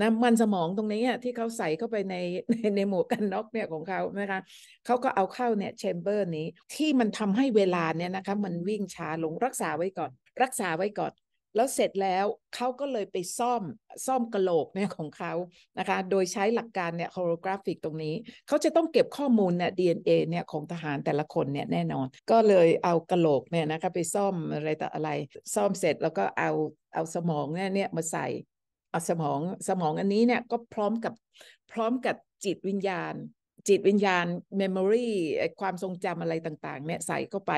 นะมันสมองตรงนี้ที่เขาใส่เข้าไปในในในหมวกกันน็อกเนี่ยของเขานะคะเขาก็เอาเข้าเนี่ยแชมเบอร์นี้ที่มันทำให้เวลาเนี่ยนะคะมันวิ่งช้าลงรักษาไว้ก่อน รักษาไว้ก่อน แล้วเสร็จแล้วเขาก็เลยไปซ่อมซ่อมกระโหลกเนี่ยของเขานะคะ โดยใช้หลักการเนี่ยโฮโลกราฟิกตรงนี้ เขาจะต้องเก็บข้อมูลเนี่ย DNA เนี่ยของทหารแต่ละคนเนี่ยแน่นอน ก็เลยเอากระโหลกเนี่ยนะคะไปซ่อมอะไรต่ออะไร ซ่อมเสร็จแล้วก็เอาเอาสมองเนี่ยเนี่ยมาใส่สมองสมองอันนี้เนี่ยก็พร้อมกับพร้อมกับจิตวิญญาณ จิตวิญญาณ memory ความทรงจำอะไรต่างๆ เนี่ยใส่เข้าไป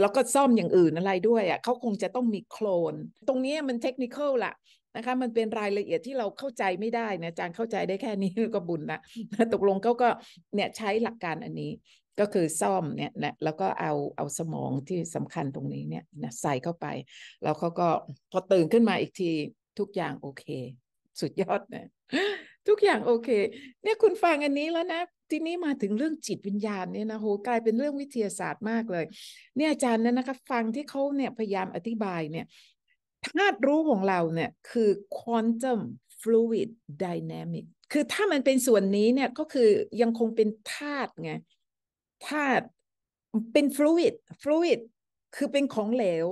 แล้วก็ซ่อมอย่างอื่นอะไรด้วยอะ่ะเขาคงจะต้องมีโคลนตรงนี้มันเทคนิคละนะคะมันเป็นรายละเอียดที่เราเข้าใจไม่ได้นะจางเข้าใจได้แค่นี้ก็บุญนะตกลงเขาก็เนี่ยใช้หลักการอันนี้ก็คือซ่อมเนี่ยนะแล้วก็เอาเอาสมองที่สำคัญตรงนี้เนี่ยนะใส่เข้าไปแล้วเขาก็พอตื่นขึ้นมาอีกทีทุกอย่างโอเค สุดยอดนะทุกอย่างโอเค เนี่ยคุณฟังอันนี้แล้วนะ ทีนี้มาถึงเรื่องจิตวิญญาณเนี่ยนะโหกลายเป็นเรื่องวิทยาศาสตร์มากเลย เนี่ยอาจารย์นะนะคะฟังที่เขาเนี่ยพยายามอธิบายเนี่ยธาตุรู้ของเราเนี่ยคือ quantum fluid dynamic คือถ้ามันเป็นส่วนนี้เนี่ยก็คือยังคงเป็นธาตุไงธาตุเป็น fluid fluid คือเป็นของเหลว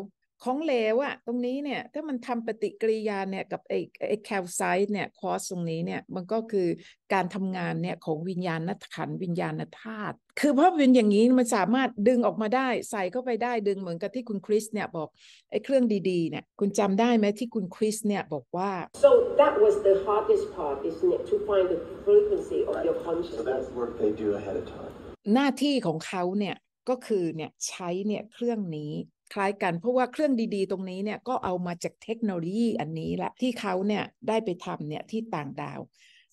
ของเหลวอะตรงนี้เนี่ยถ้ามันทำปฏิกิริยาเนี่ยกับไอ้ไอ้แคลไซต์เนี่ยคอสตรงนี้เนี่ยมันก็คือการทำงานเนี่ยของวิญญาณนัขันวิญญาณธาตุคือเพราะเป็นอย่างนี้มันสามารถดึงออกมาได้ใส่เข้าไปได้ดึงเหมือนกับที่คุณคริสเนี่ยบอกไอ้เครื่องดีๆเนี่ย คุณจำได้ไหมที่คุณคริสเนี่ยบอกว่า so that was the hardest part isn't it to find the frequency of your consciousness so that's work they do ahead of time หน้าที่ของเขาเนี่ยก็คือเนี่ยใช้เนี่ยเครื่องนี้คล้ายกันเพราะว่าเครื่องดี ๆตรงนี้เนี่ยก็เอามาจากเทคโนโลยีอันนี้แหละที่เขาเนี่ยได้ไปทำเนี่ยที่ต่างดาว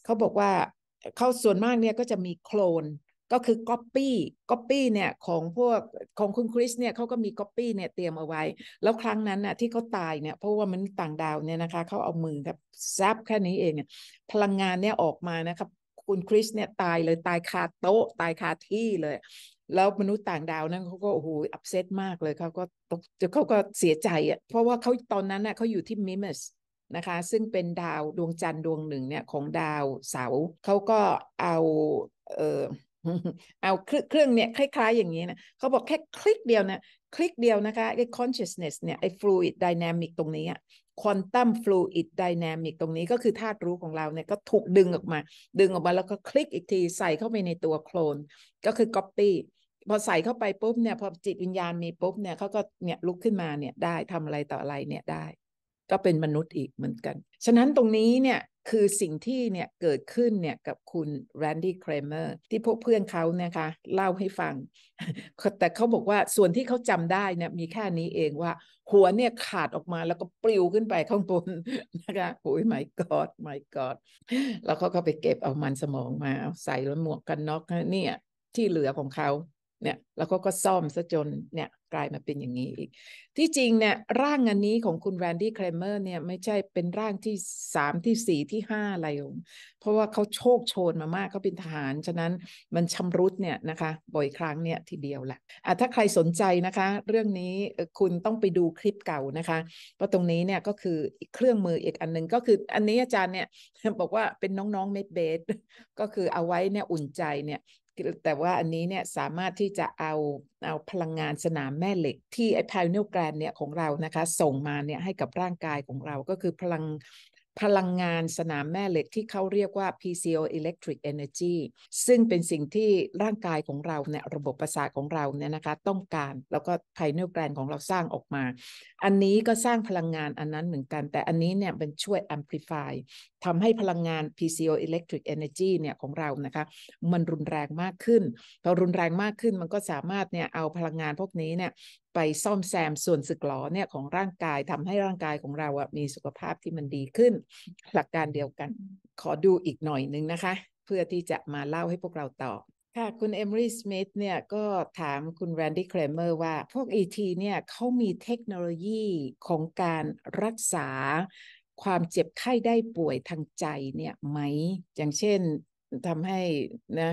เขาบอกว่าเขาส่วนมากเนี่ยก็จะมีโคลนก็คือก๊อปปี้ก๊อปปี้เนี่ยของพวกของคุณคริสเนี่ยเขาก็มีก๊อปปี้เนี่ยเตรียมเอาไว้ แล้วครั้งนั้นน่ะที่เขาตายเนี่ยเพราะว่ามันต่างดาวเนี่ยนะคะเขาเอามือครับซับแค่นี้เองพลังงานเนี่ยออกมานะครับ คุณคริสเนี่ยตายเลยตายคาโต๊ะตายคาที่เลยแล้วมนุษย์ต่างดาวนั้นเขาก็โอ้โหอับเซตมากเลยเขาก็ตเขาก็เสียใจอ่ะเพราะว่าเขาตอนนั้นน่ะเขาอยู่ที่มิมัสนะคะ ซึ่งเป็นดาวดวงจันทร์ดวงหนึ่งเนี่ย ของดาวเสาเขาก็เอา เออเอาเครื่องเนี่ยคล้าย ๆ อย่างนี้นะเขาบอกแค่คลิกเดียวนะคลิกเดียวนะคะไอ้ consciousness เนี่ยไอ้ fluid dynamic ตรงนี้อะ quantum fluid dynamic ตรงนี้ก็คือธาตุรู้ของเราเนี่ยก็ถูกดึงออกมา ดึงออกมาแล้วก็คลิกอีกทีใส่เข้าไปในตัวโคลนก็คือ copy พอใส่เข้าไปปุ๊บเนี่ยพอจิตวิญญาณมีปุ๊บเนี่ยเขาก็เนี่ยลุกขึ้นมาเนี่ยได้ทำอะไรต่ออะไรเนี่ยได้ ก็เป็นมนุษย์อีกเหมือนกัน ฉะนั้นตรงนี้เนี่ยคือสิ่งที่เนี่ยเกิดขึ้นเนี่ยกับคุณแรนดี้เครเมอร์ที่พวกเพื่อนเขาเนี่ยคะเล่าให้ฟัง แต่เขาบอกว่าส่วนที่เขาจำได้เนี่ยมีแค่นี้เองว่าหัวเนี่ยขาดออกมาแล้วก็ปลิวขึ้นไปข้างบนนะคะโอ้ยไม่กอดไม่กอดแล้วเขาก็ไปเก็บเอามันสมองมาใส่แล้วหมวกกันน็อกเนี่ยที่เหลือของเขาเนี่ยแล้วก็ก็ซ่อมซะจนเนี่ยกลายมาเป็นอย่างนี้อีก ที่จริงเนี่ยร่างอันนี้ของคุณแวนดี้เครเมอร์เนี่ยไม่ใช่เป็นร่างที่สามที่สี่ที่ห้าอะไรองเพราะว่าเขาโชคโชนมามากเขาเป็นทหารฉะนั้นมันชำรุดเนี่ยนะคะ บ่อยครั้งเนี่ยทีเดียวแหละอ่ะถ้าใครสนใจนะคะ เรื่องนี้คุณต้องไปดูคลิปเก่านะคะ เพราะตรงนี้เนี่ยก็คือเครื่องมืออีกอันนึง ก็คืออันนี้อาจารย์เนี่ยบอกว่าเป็นน้องๆเมดเบสก็คือเอาไว้เนี่ยอุ่นใจเนี่ยแต่ว่าอันนี้เนี่ยสามารถที่จะเอาเอาพลังงานสนามแม่เหล็ก ที่ไอพายเนลแกรนเนี่ยของเรานะคะส่งมาเนี่ยให้กับร่างกายของเรา ก็คือพลังพลังงานสนามแม่เหล็ก ที่เขาเรียกว่า PCO Electric Energy ซึ่งเป็นสิ่งที่ร่างกายของเราเนี่ยระบบประสาทของเราเนี่ยนะคะต้องการแล้วก็ไพเนลแกรนของเราสร้างออกมา อันนี้ก็สร้างพลังงานอันนั้นเหมือนกัน แต่อันนี้เนี่ยมันช่วย amplify ทำให้พลังงาน PCO Electric Energy เนี่ยของเรานะคะ มันรุนแรงมากขึ้น พอรุนแรงมากขึ้นมันก็สามารถเนี่ยเอาพลังงานพวกนี้เนี่ย ไปซ่อมแซมส่วนสึกหลอเนี่ยของร่างกายทำให้ร่างกายของเราอะมีสุขภาพที่มันดีขึ้น หลักการเดียวกันขอดูอีกหน่อยนึงนะคะ เพื่อที่จะมาเล่าให้พวกเราต่อค่ะ คุณเอมรีสมิธเนี่ยก็ถามคุณแรนดี้เคลเมอร์ว่า พวก ET เนี่ยเขามีเทคโนโลยีของการรักษาความเจ็บไข้ได้ป่วยทางใจเนี่ยไหม อย่างเช่นทำให้นะ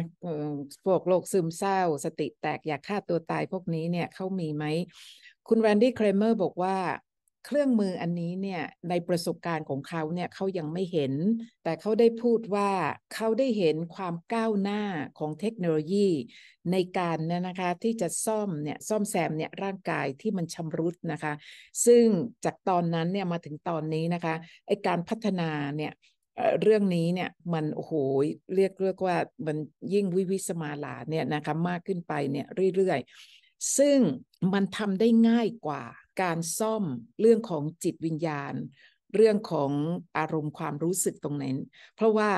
พวกโรคซึมเศร้า สติแตกอยากฆ่าตัวตายพวกนี้เนี่ยเขามีไหมคุณแวนดี้เครเมอร์บอกว่าเครื่องมืออันนี้เนี่ยในประสบการณ์ของเขาเนี่ยเขายังไม่เห็น แต่เขาได้พูดว่าเขาได้เห็นความก้าวหน้าของเทคโนโลยีในการเนี่ยนะคะที่จะซ่อมเนี่ยซ่อมแซมเนี่ยร่างกายที่มันชำรุดนะคะ ซึ่งจากตอนนั้นเนี่ยมาถึงตอนนี้นะคะไอการพัฒนาเนี่ยเรื่องนี้เนี่ยมัน โอ้โหเรียกเรียกว่ามันยิ่งวิวิสมาลาเนี่ยนะคะมากขึ้นไปเนี่ยเรื่อยๆซึ่งมันทำได้ง่ายกว่าการซ่อมเรื่องของจิตวิญญาณ เรื่องของอารมณ์ความรู้สึกตรงนั้น เพราะว่า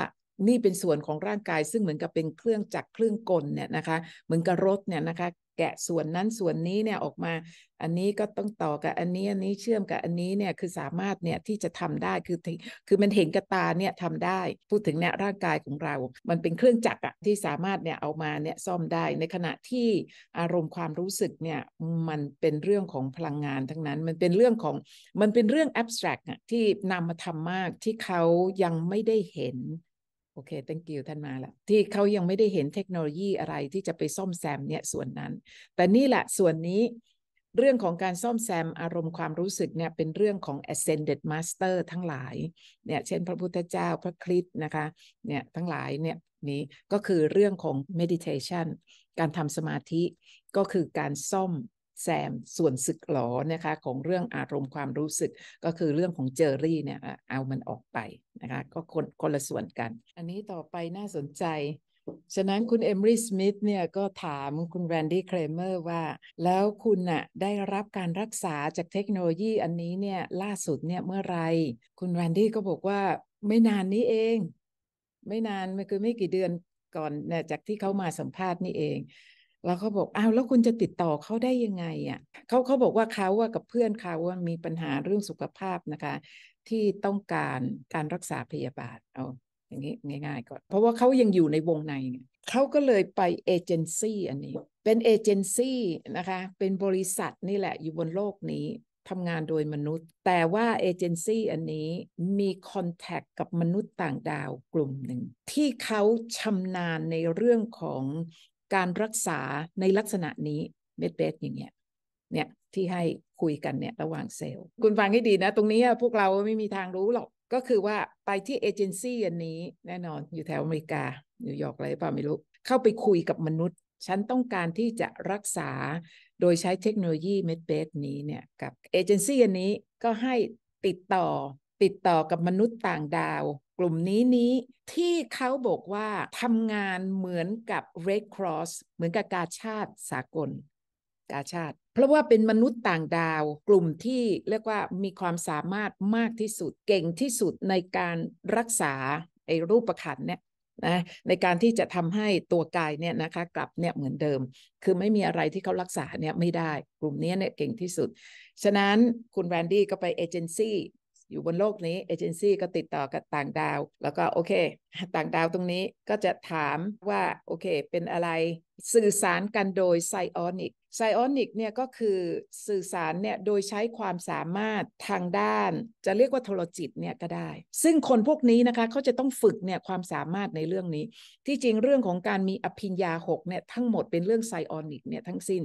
นี่เป็นส่วนของร่างกาย ซึ่งเหมือนกับเป็นเครื่องจักรเครื่องกลเนี่ยนะคะ เหมือนกับรถเนี่ยนะคะแกะส่วนนั้นส่วนนี้เนี่ยออกมา อันนี้ก็ต้องต่อกับอันนี้อันนี้เชื่อมกับอันนี้เนี่ยคือสามารถเนี่ยที่จะทำได้ คือคือมันเห็นกับตาเนี่ยทำได้พูดถึงเนี่ยร่างกายของเรา มันเป็นเครื่องจักรอะที่สามารถเนี่ยเอามาเนี่ยซ่อมได้ในขณะที่อารมณ์ความรู้สึกเนี่ยมันเป็นเรื่องของพลังงานทั้งนั้นมันเป็นเรื่องของมันเป็นเรื่องแอบสแตรกอะที่นามาทำมากที่เขายังไม่ได้เห็นโอเค thank you ท่านมาละที่เขายังไม่ได้เห็นเทคโนโลยีอะไรที่จะไปซ่อมแซมเนี่ยส่วนนั้น แต่นี่แหละส่วนนี้เรื่องของการซ่อมแซม อารมณ์ความรู้สึกเนี่ยเป็นเรื่องของ ascended master ทั้งหลายเนี่ยเช่นพระพุทธเจ้าพระคริสต์นะคะเนี่ยทั้งหลายเนี่ยนี้ก็คือเรื่องของ meditation การทำสมาธิก็คือการซ่อมแซมส่วนศึกหลอนะคะของเรื่องอารมณ์ความรู้สึกก็คือเรื่องของเจอรี่เนี่ย เอามันออกไปนะคะก็คนคนละส่วนกัน อันนี้ต่อไปน่าสนใจ ฉะนั้นคุณเอมรี่สมิธเนี่ยก็ถามคุณแรนดี้เครเมอร์ว่า แล้วคุณน่ะได้รับการรักษาจากเทคโนโลยีอันนี้เนี่ยล่าสุดเนี่ยเมื่อไรคุณแรนดี้ก็บอกว่าไม่นานนี้เอง ไม่นานมันคือไม่กี่เดือนก่อนจากที่เขามาสัมภาษณ์นี่เองแล้วเขาบอก อ้าว แล้วคุณจะติดต่อเขาได้ยังไงอ่ะเขาเขาบอกว่าเขาว่ากับเพื่อนเขาว่ามีปัญหาเรื่องสุขภาพนะคะ ที่ต้องการการรักษาพยาบาลเอาอย่างนี้ ง่ายๆก่อน เพราะว่าเขายังอยู่ในวงใน เขาก็เลยไปเอเจนซี่อันนี้ เป็นเอเจนซี่นะคะเป็นบริษัทนี่แหละอยู่บนโลกนี้ทำงานโดยมนุษย์ แต่ว่าเอเจนซี่อันนี้มีคอนแทคกับมนุษย์ต่างดาวกลุ่มหนึ่งที่เขาชำนาญในเรื่องของการรักษาในลักษณะนี้เม็ดเบสอย่างเงี้ยเนี่ยที่ให้คุยกันเนี่ยระหว่างเซลล์คุณฟังให้ดีนะ ตรงนี้พวกเราไม่มีทางรู้หรอกก็คือว่าไปที่เอเจนซี่อันนี้ แน่นอน อยู่แถวอเมริกานิวยอร์กอะไรเปล่าไม่รู้ เข้าไปคุยกับมนุษย์ ฉันต้องการที่จะรักษาโดยใช้เทคโนโลยีเม็ดเบสนี้เนี่ยกับเอเจนซี่อันนี้ก็ให้ติดต่อติดต่อกับมนุษย์ต่างดาวกลุ่มนี้นี้ที่เขาบอกว่าทำงานเหมือนกับ Red Cross เหมือนกับกาชาติ สากล กาชาติ เพราะว่าเป็นมนุษย์ต่างดาว กลุ่มที่เรียกว่ามีความสามารถมากที่สุด เก่งที่สุดในการรักษาไอ้รูปขันเนี่ยนะในการที่จะทำให้ตัวกายเนี่ยนะคะกลับเนี่ยเหมือนเดิม คือไม่มีอะไรที่เขารักษาเนี่ยไม่ได้ กลุ่มนี้เนี่ยเก่งที่สุด ฉะนั้นคุณแวนดี้ก็ไปเอเจนซี่อยู่บนโลกนี้ เอเจนซี่ก็ติดต่อกับต่างดาว แล้วก็โอเคต่างดาวตรงนี้ก็จะถามว่าโอเคเป็นอะไรสื่อสารกันโดยไซออนิกไซออนิกเนี่ยก็คือสื่อสารเนี่ยโดยใช้ความสามารถทางด้านจะเรียกว่าโทรจิตเนี่ยก็ได้ ซึ่งคนพวกนี้นะคะเขาจะต้องฝึกเนี่ยความสามารถในเรื่องนี้ ที่จริงเรื่องของการมีอภิญญาหกเนี่ยทั้งหมดเป็นเรื่องไซออนิกเนี่ยทั้งสิน้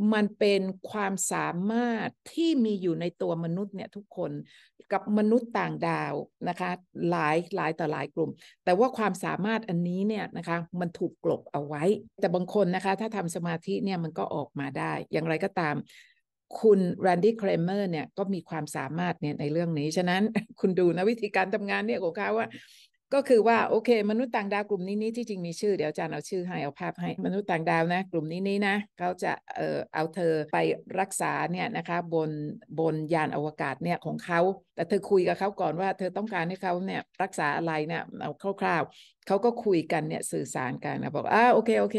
นมันเป็นความสามารถที่มีอยู่ในตัวมนุษย์เนี่ยทุกคนกับมนุษย์ต่างดาวนะคะหลายหลายต่อหลายกลุ่มแต่ว่าความสามารถอันนี้เนี่ยนะคะ มันถูกกลบเอาไว้ แต่บางคนนะคะ ถ้าทำสมาธิเนี่ยมันก็ออกมาได้ อย่างไรก็ตาม คุณแรนดี้ครเมอร์เนี่ยก็มีความสามารถเนี่ยในเรื่องนี้ ฉะนั้นคุณดูนะวิธีการทำงานเนี่ยของเขาว่าก็คือว่าโอเคมนุษย์ต่างดาวกลุ่มนี้นี้ที่จริงมีชื่อเดี๋ยวอาจารย์เอาชื่อให้เอาภาพให้ มนุษย์ต่างดาวนะกลุ่มนี้นี้นะเขาจะเอ่อเอาเธอไปรักษาเนี่ยนะคะ บนบนยานอวกาศเนี่ยของเขา แต่เธอคุยกับเขาก่อนว่าเธอต้องการให้เขาเนี่ย รักษาอะไรเนี่ยเอาคร่าวๆเขาก็คุยกันเนี่ยสื่อสารกันนะบอกอ่าโอเคโอเค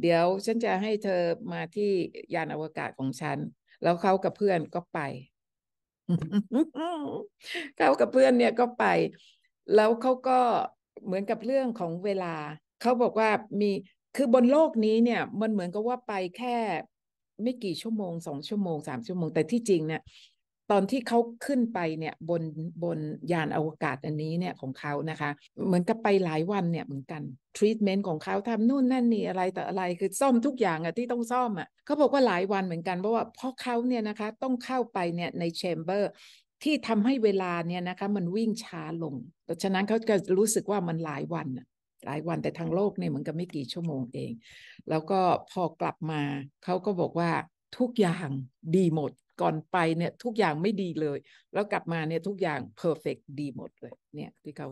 เดี๋ยว ฉันจะให้เธอมาที่ยานอวกาศของฉัน แล้วเขากับเพื่อนก็ไป เขากับเพื่อนเนี่ยก็ไปแล้วเขาก็เหมือนกับเรื่องของเวลาเขาบอกว่ามีคือบนโลกนี้เนี่ย มันเหมือนกับว่าไปแค่ ไม่กี่ชั่วโมงสองชั่วโมงสามชั่วโมงแต่ที่จริงเนี่ย ตอนที่เขาขึ้นไปเนี่ยบนบนยานอวกาศอันนี้เนี่ยของเขานะคะเหมือนกับไปหลายวันเนี่ยเหมือนกันทรีทเมนต์ของเขาทำนู่นนั่นนี่อะไรแต่อะไรคือซ่อมทุกอย่างอะที่ต้องซ่อมอะเขาบอกว่าหลายวันเหมือนกันเพราะว่าพราะเขาเนี่ยนะคะ ต้องเข้าไปเนี่ยในแชมเบอร์ที่ทำให้เวลาเนี่ยนะคะมันวิ่งช้าลงดังนั้นเขาจะรู้สึกว่ามันหลายวันหลายวันแต่ทางโลกเนี่ยเหมือนกับไม่กี่ชั่วโมงเอง แล้วก็พอกลับมาเขาก็บอกว่าทุกอย่างดีหมด ก่อนไปเนี่ยทุกอย่างไม่ดีเลย แล้วกลับมาเนี่ยทุกอย่างเพอร์เฟกดีหมดเลย เนี่ยที่เขา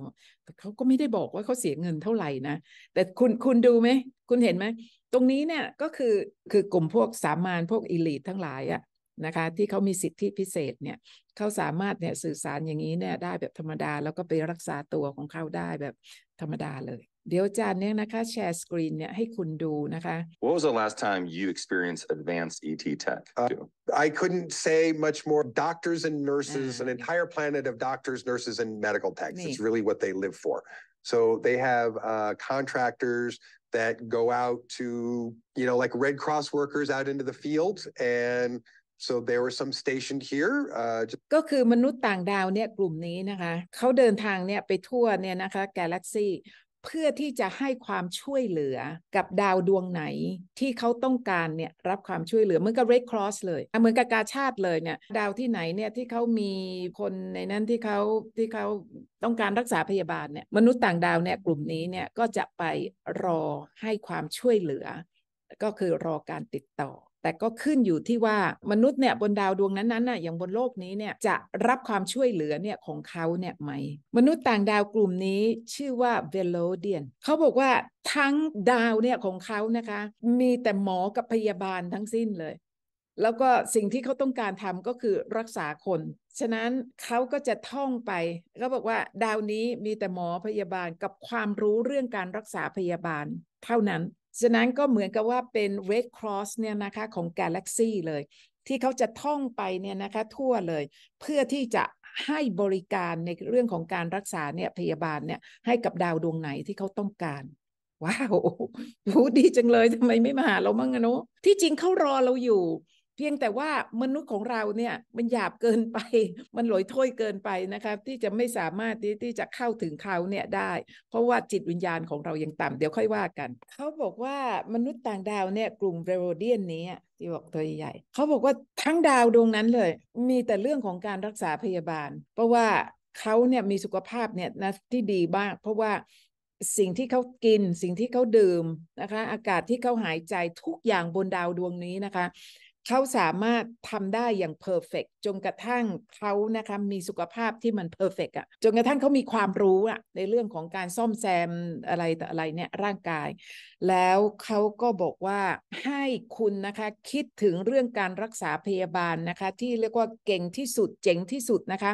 เขาก็ไม่ได้บอกว่าเขาเสียเงินเท่าไหร่นะ แต่คุณคุณดูไหมคุณเห็นไหมตรงนี้เนี่ยก็คือคือกลุ่มพวกสามานพวกอิลิททั้งหลายอะ่ะนะคะที่เขามีสิทธิพิเศษเนี่ยเขาสามารถเนี่ยสื่อสารอย่างนี้เนี่ยได้แบบธรรมดา What was the last time you experienced advanced ET tech? Uh, I couldn't say much more. Doctors and nurses, ah. an entire planet of doctors, nurses, and medical techs. It's really what they live for. So they have uh, contractors that go out to, you know, like Red Cross workers out into the field and So there were some stationed here. ก็คือมนุษย์ต่างดาวเนี่ยกลุ่มนี้นะคะเขาเดินทางเนี่ยไปทั่วเนี่ยนะคะกาแล็กซีเพื่อที่จะให้ความช่วยเหลือกับดาวดวงไหนที่เขาต้องการเนี่ยรับความช่วยเหลือเหมือนกับ Red Cross เลยเหมือนกับกาชาติเลยเนี่ย ดาวที่ไหนเนี่ยที่เขามีคนในนั้นที่เขาที่เขาต้องการรักษาพยาบาลเนี่ยมนุษย์ต่างดาวเนี่ยกลุ่มนี้เนี่ยก็จะไปรอให้ความช่วยเหลือ ก็คือรอการติดต่อแต่ก็ขึ้นอยู่ที่ว่ามนุษย์เนี่ยบนดาวดวงนั้นๆน่ะอย่างบนโลกนี้เนี่ยจะรับความช่วยเหลือเนี่ยของเขาเนี่ยไหม มนุษย์ต่างดาวกลุ่มนี้ชื่อว่าเวโลเดียนเขาบอกว่าทั้งดาวเนี่ยของเขานะคะ มีแต่หมอกับพยาบาลทั้งสิ้นเลย แล้วก็สิ่งที่เขาต้องการทำก็คือรักษาคน ฉะนั้นเขาก็จะท่องไปเขาบอกว่าดาวนี้มีแต่หมอพยาบาลกับความรู้เรื่องการรักษาพยาบาล เท่านั้นฉะนั้นก็เหมือนกับว่าเป็น Red Cross เนี่ยนะคะของกาแล็กซีเลย ที่เขาจะท่องไปเนี่ยนะคะ ทั่วเลย เพื่อที่จะให้บริการในเรื่องของการรักษาเนี่ยพยาบาลเนี่ยให้กับดาวดวงไหนที่เขาต้องการ ว้าวดีจังเลยทำไมไม่มาหาเราบ้างอะนุที่จริงเขารอเราอยู่เพียงแต่ว่ามนุษย์ของเราเนี่ยมันหยาบเกินไป มันหลอยถ้วยเกินไปนะคะที่จะไม่สามารถที่ที่จะเข้าถึงเขาเนี่ยได้ เพราะว่าจิตวิญญาณของเรายังต่ำเดี๋ยวค่อยว่ากัน เขาบอกว่ามนุษย์ต่างดาวเนี่ยกลุ่มเรโรเดียนนี้ที่บอกตัวใหญ่ เขาบอกว่าทั้งดาวดวงนั้นเลย มีแต่เรื่องของการรักษาพยาบาล เพราะว่าเขาเนี่ยมีสุขภาพเนี่ยนะที่ดีมากเพราะว่าสิ่งที่เขากิน สิ่งที่เขาดื่มนะคะ อากาศที่เขาหายใจทุกอย่างบนดาวดวงนี้นะคะเขาสามารถทำได้อย่างเพอร์เฟกจนกระทั่งเขานะคะมีสุขภาพที่มันเพอร์เฟกอะจนกระทั่งเขามีความรู้อะในเรื่องของการซ่อมแซมอะไรต่ออะไรเนี่ยร่างกาย แล้วเขาก็บอกว่าให้คุณนะคะคิดถึงเรื่องการรักษาพยาบาลนะคะ ที่เรียกว่าเก่งที่สุดเจ๋งที่สุดนะคะ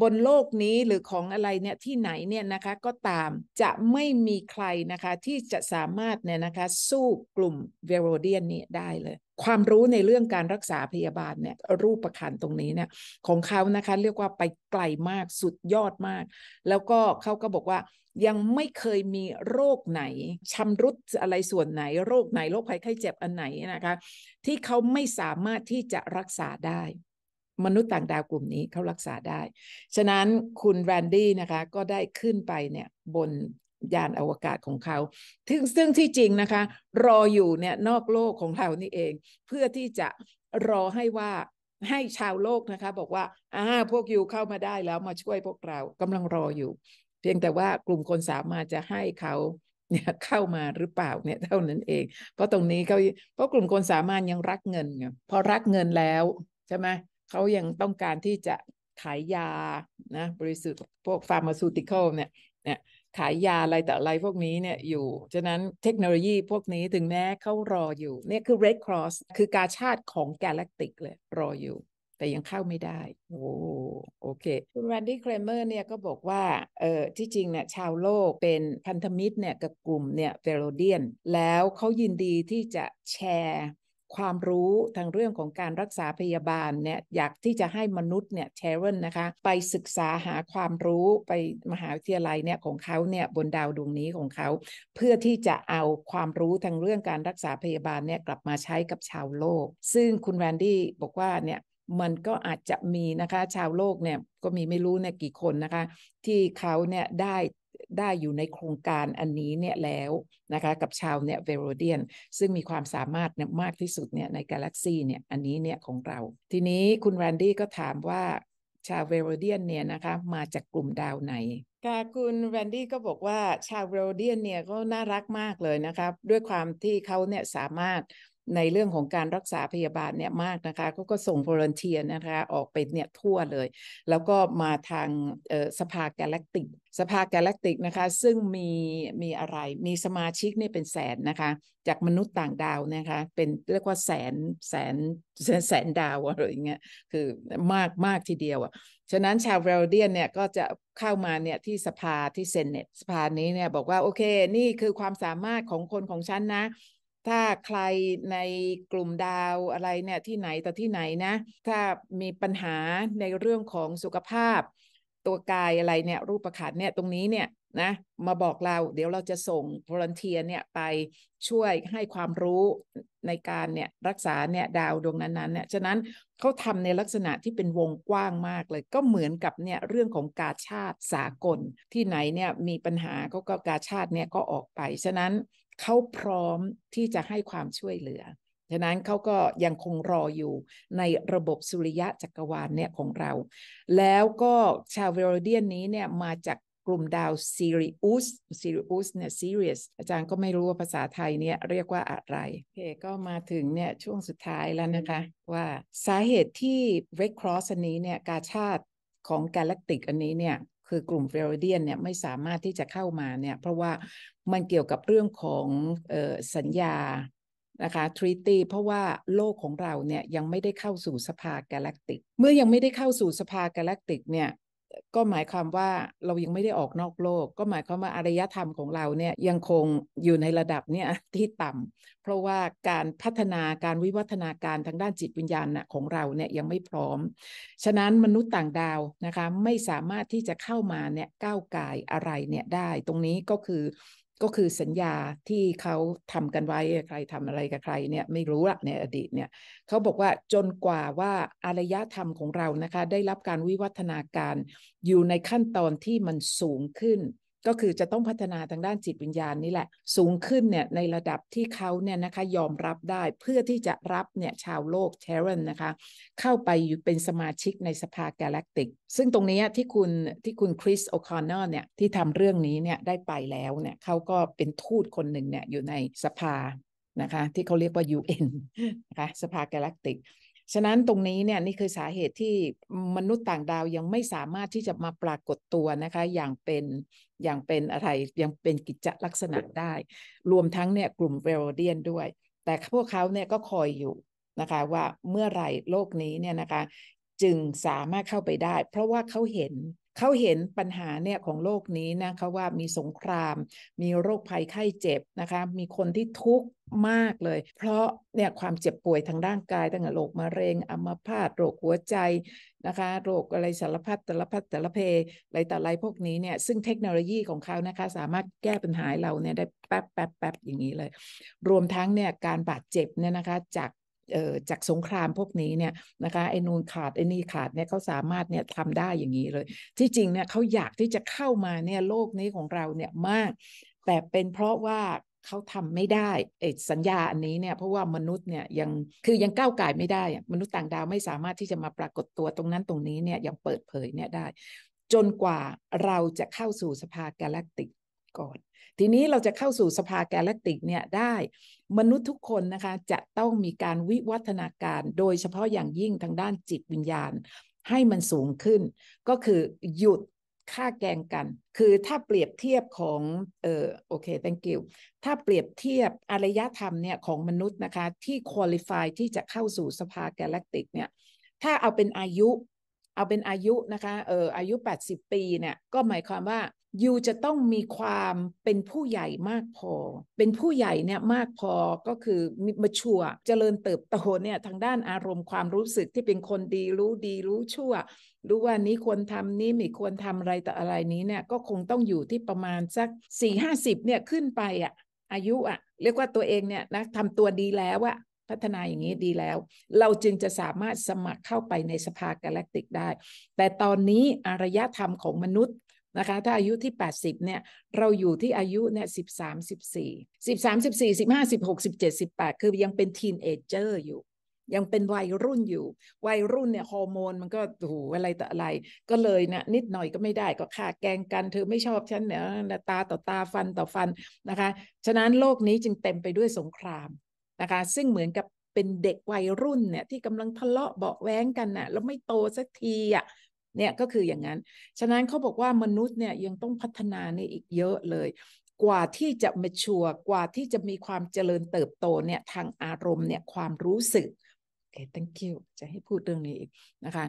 บนโลกนี้หรือของอะไรเนี่ยที่ไหนเนี่ยนะคะก็ตามจะไม่มีใครนะคะที่จะสามารถเนี่ยนะคะสู้กลุ่มเวโรเดียนนี้ได้เลยความรู้ในเรื่องการรักษาพยาบาลเนี่ยรูปประคันตรงนี้เนี่ยของเขานะคะ เรียกว่าไปไกลมากสุดยอดมาก แล้วก็เขาก็บอกว่ายังไม่เคยมีโรคไหนชำรุดอะไรส่วนไหน โรคไหนโรคภัยไข้เจ็บอันไหนนะคะ ที่เขาไม่สามารถที่จะรักษาได้มนุษย์ต่างดาวกลุ่มนี้เขารักษาได้ ฉะนั้นคุณแรนดี้นะคะก็ได้ขึ้นไปเนี่ยบนยานอวกาศของเขาซึ่งซึ่งที่จริงนะคะ รออยู่เนี่ยนอกโลกของเรานี่เอง เพื่อที่จะรอให้ว่าให้ชาวโลกนะคะ บอกว่าอ่าพวกยูเข้ามาได้แล้วมาช่วยพวกเรากำลังรออยู่เพียงแต่ว่ากลุ่มคนสามารถจะให้เขาเนี่ยเข้ามาหรือเปล่าเนี่ยเท่านั้นเองเพราะตรงนี้เขาเพราะกลุ่มคนสามารถยังรักเงินไงพอรักเงินแล้วใช่ไหมเขายังต้องการที่จะขายยานะบริสุทธิ์พวกฟาร์มาซูติคอลเนี่ยเนี่ยขายยาอะไรแต่อะไรพวกนี้เนี่ยอยู่ ฉะนั้นเทคโนโลยีพวกนี้ถึงแม้เขารออยู่เนี่ยคือ Red Cross คือกาชาติของกาแล็กติกเลยรออยู่ แต่ยังเข้าไม่ได้ โอ้โอเค คุณวันดี้เครเมอร์เนี่ยก็บอกว่าเออที่จริงเนี่ยชาวโลกเป็นพันธมิตรเนี่ยกับกลุ่มเนี่ยเฟโรเดียนแล้วเขายินดีที่จะแชร์ความรู้ทางเรื่องของการรักษาพยาบาลเนี่ยอยากที่จะให้มนุษย์เนี่ยเชเรนนะคะไปศึกษาหาความรู้ไปมหาวิทยาลัยเนี่ยของเขาเนี่ยบนดาวดวงนี้ของเขา เพื่อที่จะเอาความรู้ทางเรื่องการรักษาพยาบาลเนี่ยกลับมาใช้กับชาวโลกซึ่งคุณแวนดี้บอกว่าเนี่ยมันก็อาจจะมีนะคะชาวโลกเนี่ยก็มีไม่รู้เนี่ยกี่คนนะคะที่เขาเนี่ยได้ได้อยู่ในโครงการอันนี้เนี่ยแล้วนะคะกับชาวเนี่ยเวโรเดียนซึ่งมีความสามารถเนี่ยมากที่สุดเนี่ยในกาแล็กซีเนี่ยอันนี้เนี่ยของเรา ทีนี้คุณแรนดี้ก็ถามว่าชาวเวโรเดียนเนี่ยนะคะมาจากกลุ่มดาวไหนค่ะคุณแรนดี้ก็บอกว่าชาวเวโรเดียนเนี่ยก็น่ารักมากเลยนะครับด้วยความที่เขาเนี่ยสามารถในเรื่องของการรักษาพยาบาลเนี่ยมากนะคะ ก็ก็ส่งบริเทียนะคะ ออกไปเนี่ยทั่วเลย แล้วก็มาทางสภากาแล็กติก สภากาแล็กติกนะคะ ซึ่งมีมีอะไรมีสมาชิกเนี่ยเป็นแสนนะคะ จากมนุษย์ต่างดาวนะคะ เป็นเรียกว่าแสนแสนแสนแสนดาวอะไรอย่างเงี้ยคือมากมากทีเดียวอ่ะฉะนั้นชาวเวลเดียนเนี่ยก็จะเข้ามาเนี่ยที่สภาที่เซนเนตสภานี้เนี่ยบอกว่า โอเคนี่คือความสามารถของคนของฉันนะถ้าใครในกลุ่มดาวอะไรเนี่ยที่ไหนต่อที่ไหนนะ ถ้ามีปัญหาในเรื่องของสุขภาพตัวกายอะไรเนี่ย รูปคันเนี่ยตรงนี้เนี่ยนะมาบอกเราเดี๋ยวเราจะส่งพลันเทียเนี่ยไปช่วยให้ความรู้ในการเนี่ยรักษาเนี่ยดาวดวงนั้นๆเนี่ยฉะนั้นเขาทำในลักษณะที่เป็นวงกว้างมากเลย ก็เหมือนกับเนี่ยเรื่องของกาชาติสากลที่ไหนเนี่ยมีปัญหาเขาก็กาชาติเนี่ยก็ออกไปฉะนั้นเขาพร้อมที่จะให้ความช่วยเหลือ ฉะนั้นเขาก็ยังคงรออยู่ในระบบสุริยะจักรวาลเนี่ยของเรา แล้วก็ชาวเวโรเดียนนี้เนี่ยมาจากกลุ่มดาวซีริอุส ซีริอุสเนี่ยซีเรียส อาจารย์ก็ไม่รู้ว่าภาษาไทยเนี่ยเรียกว่าอะไรโอเคก็มาถึงเนี่ยช่วงสุดท้ายแล้วนะคะ ว่าสาเหตุที่เร d ครอสอันนี้เนี่ยกาชาติของกาแล็กติกอันนี้เนี่ยคือกลุ่มเฟลเดียนเนี่ยไม่สามารถที่จะเข้ามาเนี่ยเพราะว่ามันเกี่ยวกับเรื่องของสัญญา นะคะทรีตีเพราะว่าโลกของเราเนี่ยยังไม่ได้เข้าสู่สภากาแล็กติก เมื่อยังไม่ได้เข้าสู่สภากาแล็กติกเนี่ยก็หมายความว่าเรายังไม่ได้ออกนอกโลก ก็หมายความว่าอารยธรรมของเราเนี่ยยังคงอยู่ในระดับเนี่ยที่ต่ำ เพราะว่าการพัฒนาการวิวัฒนาการทางด้านจิตวิญญาณของเราเนี่ยยังไม่พร้อม ฉะนั้นมนุษย์ต่างดาวนะคะไม่สามารถที่จะเข้ามาเนี่ยก้าวไกลอะไรเนี่ยได้ตรงนี้ก็คือก็คือสัญญาที่เขาทำกันไว้ใครทำอะไรกับใครเนี่ยไม่รู้ละในอดีตเนี่ยเขาบอกว่าจนกว่าว่าอารยธรรมของเรานะคะ ได้รับการวิวัฒนาการอยู่ในขั้นตอนที่มันสูงขึ้นก็คือจะต้องพัฒนาทางด้านจิตวิญญาณนี่แหละสูงขึ้นเนี่ยในระดับที่เขาเนี่ยนะคะยอมรับได้เพื่อที่จะรับเนี่ยชาวโลกเชรนนะคะเข้าไปอยู่เป็นสมาชิกในสภากาแล็กติก ซึ่งตรงนี้ที่คุณที่คุณคริสโอคอนเนอร์เนี่ยที่ทำเรื่องนี้เนี่ยได้ไปแล้วเนี่ยเขาก็เป็นทูตคนหนึ่งเนี่ยอยู่ในสภานะคะที่เขาเรียกว่า UN นะคะสภากาแล็กติกฉะนั้นตรงนี้เนี่ยนี่คือสาเหตุที่มนุษย์ต่างดาวยังไม่สามารถที่จะมาปรากฏตัวนะคะอย่างเป็นอย่างเป็นอะไร ยังเป็นกิจลักษณะได้ รวมทั้งเนี่ยกลุ่มเวโรเดียนด้วย แต่พวกเขาเนี่ยก็คอยอยู่นะคะ ว่าเมื่อไหร่โลกนี้เนี่ยนะคะจึงสามารถเข้าไปได้ เพราะว่าเขาเห็นเขาเห็นปัญหาเนี่ยของโลกนี้นะคะว่ามีสงคราม มีโรคภัยไข้เจ็บนะคะมีคนที่ทุกข์มากเลย เพราะเนี่ยความเจ็บป่วยทางร่างกายตั้งแต่โรคมะเร็งอัมพาตโรคหัวใจนะคะ โรคอะไรสารพัดแต่ละพัดแต่ละเพอะไรต่อะไรพวกนี้เนี่ยซึ่งเทคโนโลยีของเขานะคะสามารถแก้ปัญหาเราเนี่ยได้แป๊บแป๊บแป๊บอย่างนี้เลย รวมทั้งเนี่ยการบาดเจ็บเนี่ยนะคะจากจากสงครามพวกนี้เนี่ยนะคะไอ้นูนขาดไอ้นี่ขาดเนี่ยเขาสามารถเนี่ยทำได้อย่างนี้เลยที่จริงเนี่ยเขาอยากที่จะเข้ามาเนี่ยโลกนี้ของเราเนี่ยมาก แต่เป็นเพราะว่าเขาทำไม่ได้สัญญาอันนี้เนี่ยเพราะว่ามนุษย์เนี่ยยังคือยังก้าวไก่ไม่ได้มนุษย์ต่างดาวไม่สามารถที่จะมาปรากฏตัวตรงนั้นตรงนี้เนี่ยยังเปิดเผยเนี่ยได้ จนกว่าเราจะเข้าสู่สภากาแล็กติกก่อน ทีนี้เราจะเข้าสู่สภากาแล็กติกเนี่ยได้มนุษย์ทุกคนนะคะจะต้องมีการวิวัฒนาการโดยเฉพาะอย่างยิ่งทางด้านจิตวิญญาณให้มันสูงขึ้น ก็คือหยุดค่าแกงกัน คือถ้าเปรียบเทียบของเออโอเค thank you ถ้าเปรียบเทียบอารยธรรมเนี่ยของมนุษย์นะคะที่คุณลิฟายที่จะเข้าสู่สภาแกลเล็กติกเนี่ยถ้าเอาเป็นอายุเอาเป็นอายุนะคะเอออายุ 80 ปีเนี่ยก็หมายความว่ายูจะต้องมีความเป็นผู้ใหญ่มากพอ เป็นผู้ใหญ่เนี่ยมากพอ ก็คือมาชัวเจริญเติบโตเนี่ยทางด้านอารมณ์ความรู้สึกที่เป็นคนดีรู้ดีรู้ชั่วรู้ว่านี้ควรทำนี้ไม่ควรทำอะไรแต่อะไรนี้เนี่ยก็คงต้องอยู่ที่ประมาณสักสี่ห้าสิบเนี่ยขึ้นไปอะ่ะอายุอะ่ะเรียกว่าตัวเองเนี่ยนะทำตัวดีแล้วอ่ะพัฒนาอย่างนี้ดีแล้ว เราจึงจะสามารถสมัครเข้าไปในสภากาแล็กติกได้ แต่ตอนนี้อารยธรรมของมนุษย์นะคะถ้าอายุที่ 80 เนี่ยเราอยู่ที่อายุเนี่ยสิบสามสิบสี่สิบสามสิบสี่สิบห้าสิบหกสิบเจ็ดสิบปดคือยังเป็นทีนเอเจอร์อยู่ ยังเป็นวัยรุ่นอยู่ วัยรุ่นเนี่ยฮอร์โมนมันก็หูอะไรต่ออะไร ก็เลยนะนิดหน่อยก็ไม่ได้ก็ค่าแกงกันเธอไม่ชอบฉันเนี่ยตาต่อตาฟันต่อฟันนะคะ ฉะนั้นโลกนี้จึงเต็มไปด้วยสงครามนะคะ ซึ่งเหมือนกับเป็นเด็กวัยรุ่นเนี่ยที่กำลังทะเลาะเบาแว้งกันนะ่ะแล้วไม่โตสักทีอะ่ะเนี่ยก็คืออย่างนั้น ฉะนั้นเขาบอกว่ามนุษย์เนี่ยยังต้องพัฒนาในอีกเยอะเลย กว่าที่จะมาชัวกว่าที่จะมีความเจริญเติบโตเนี่ยทางอารมณ์เนี่ยความรู้สึกโอเค thank you จะให้พูดเรื่องนี้อีกนะคะ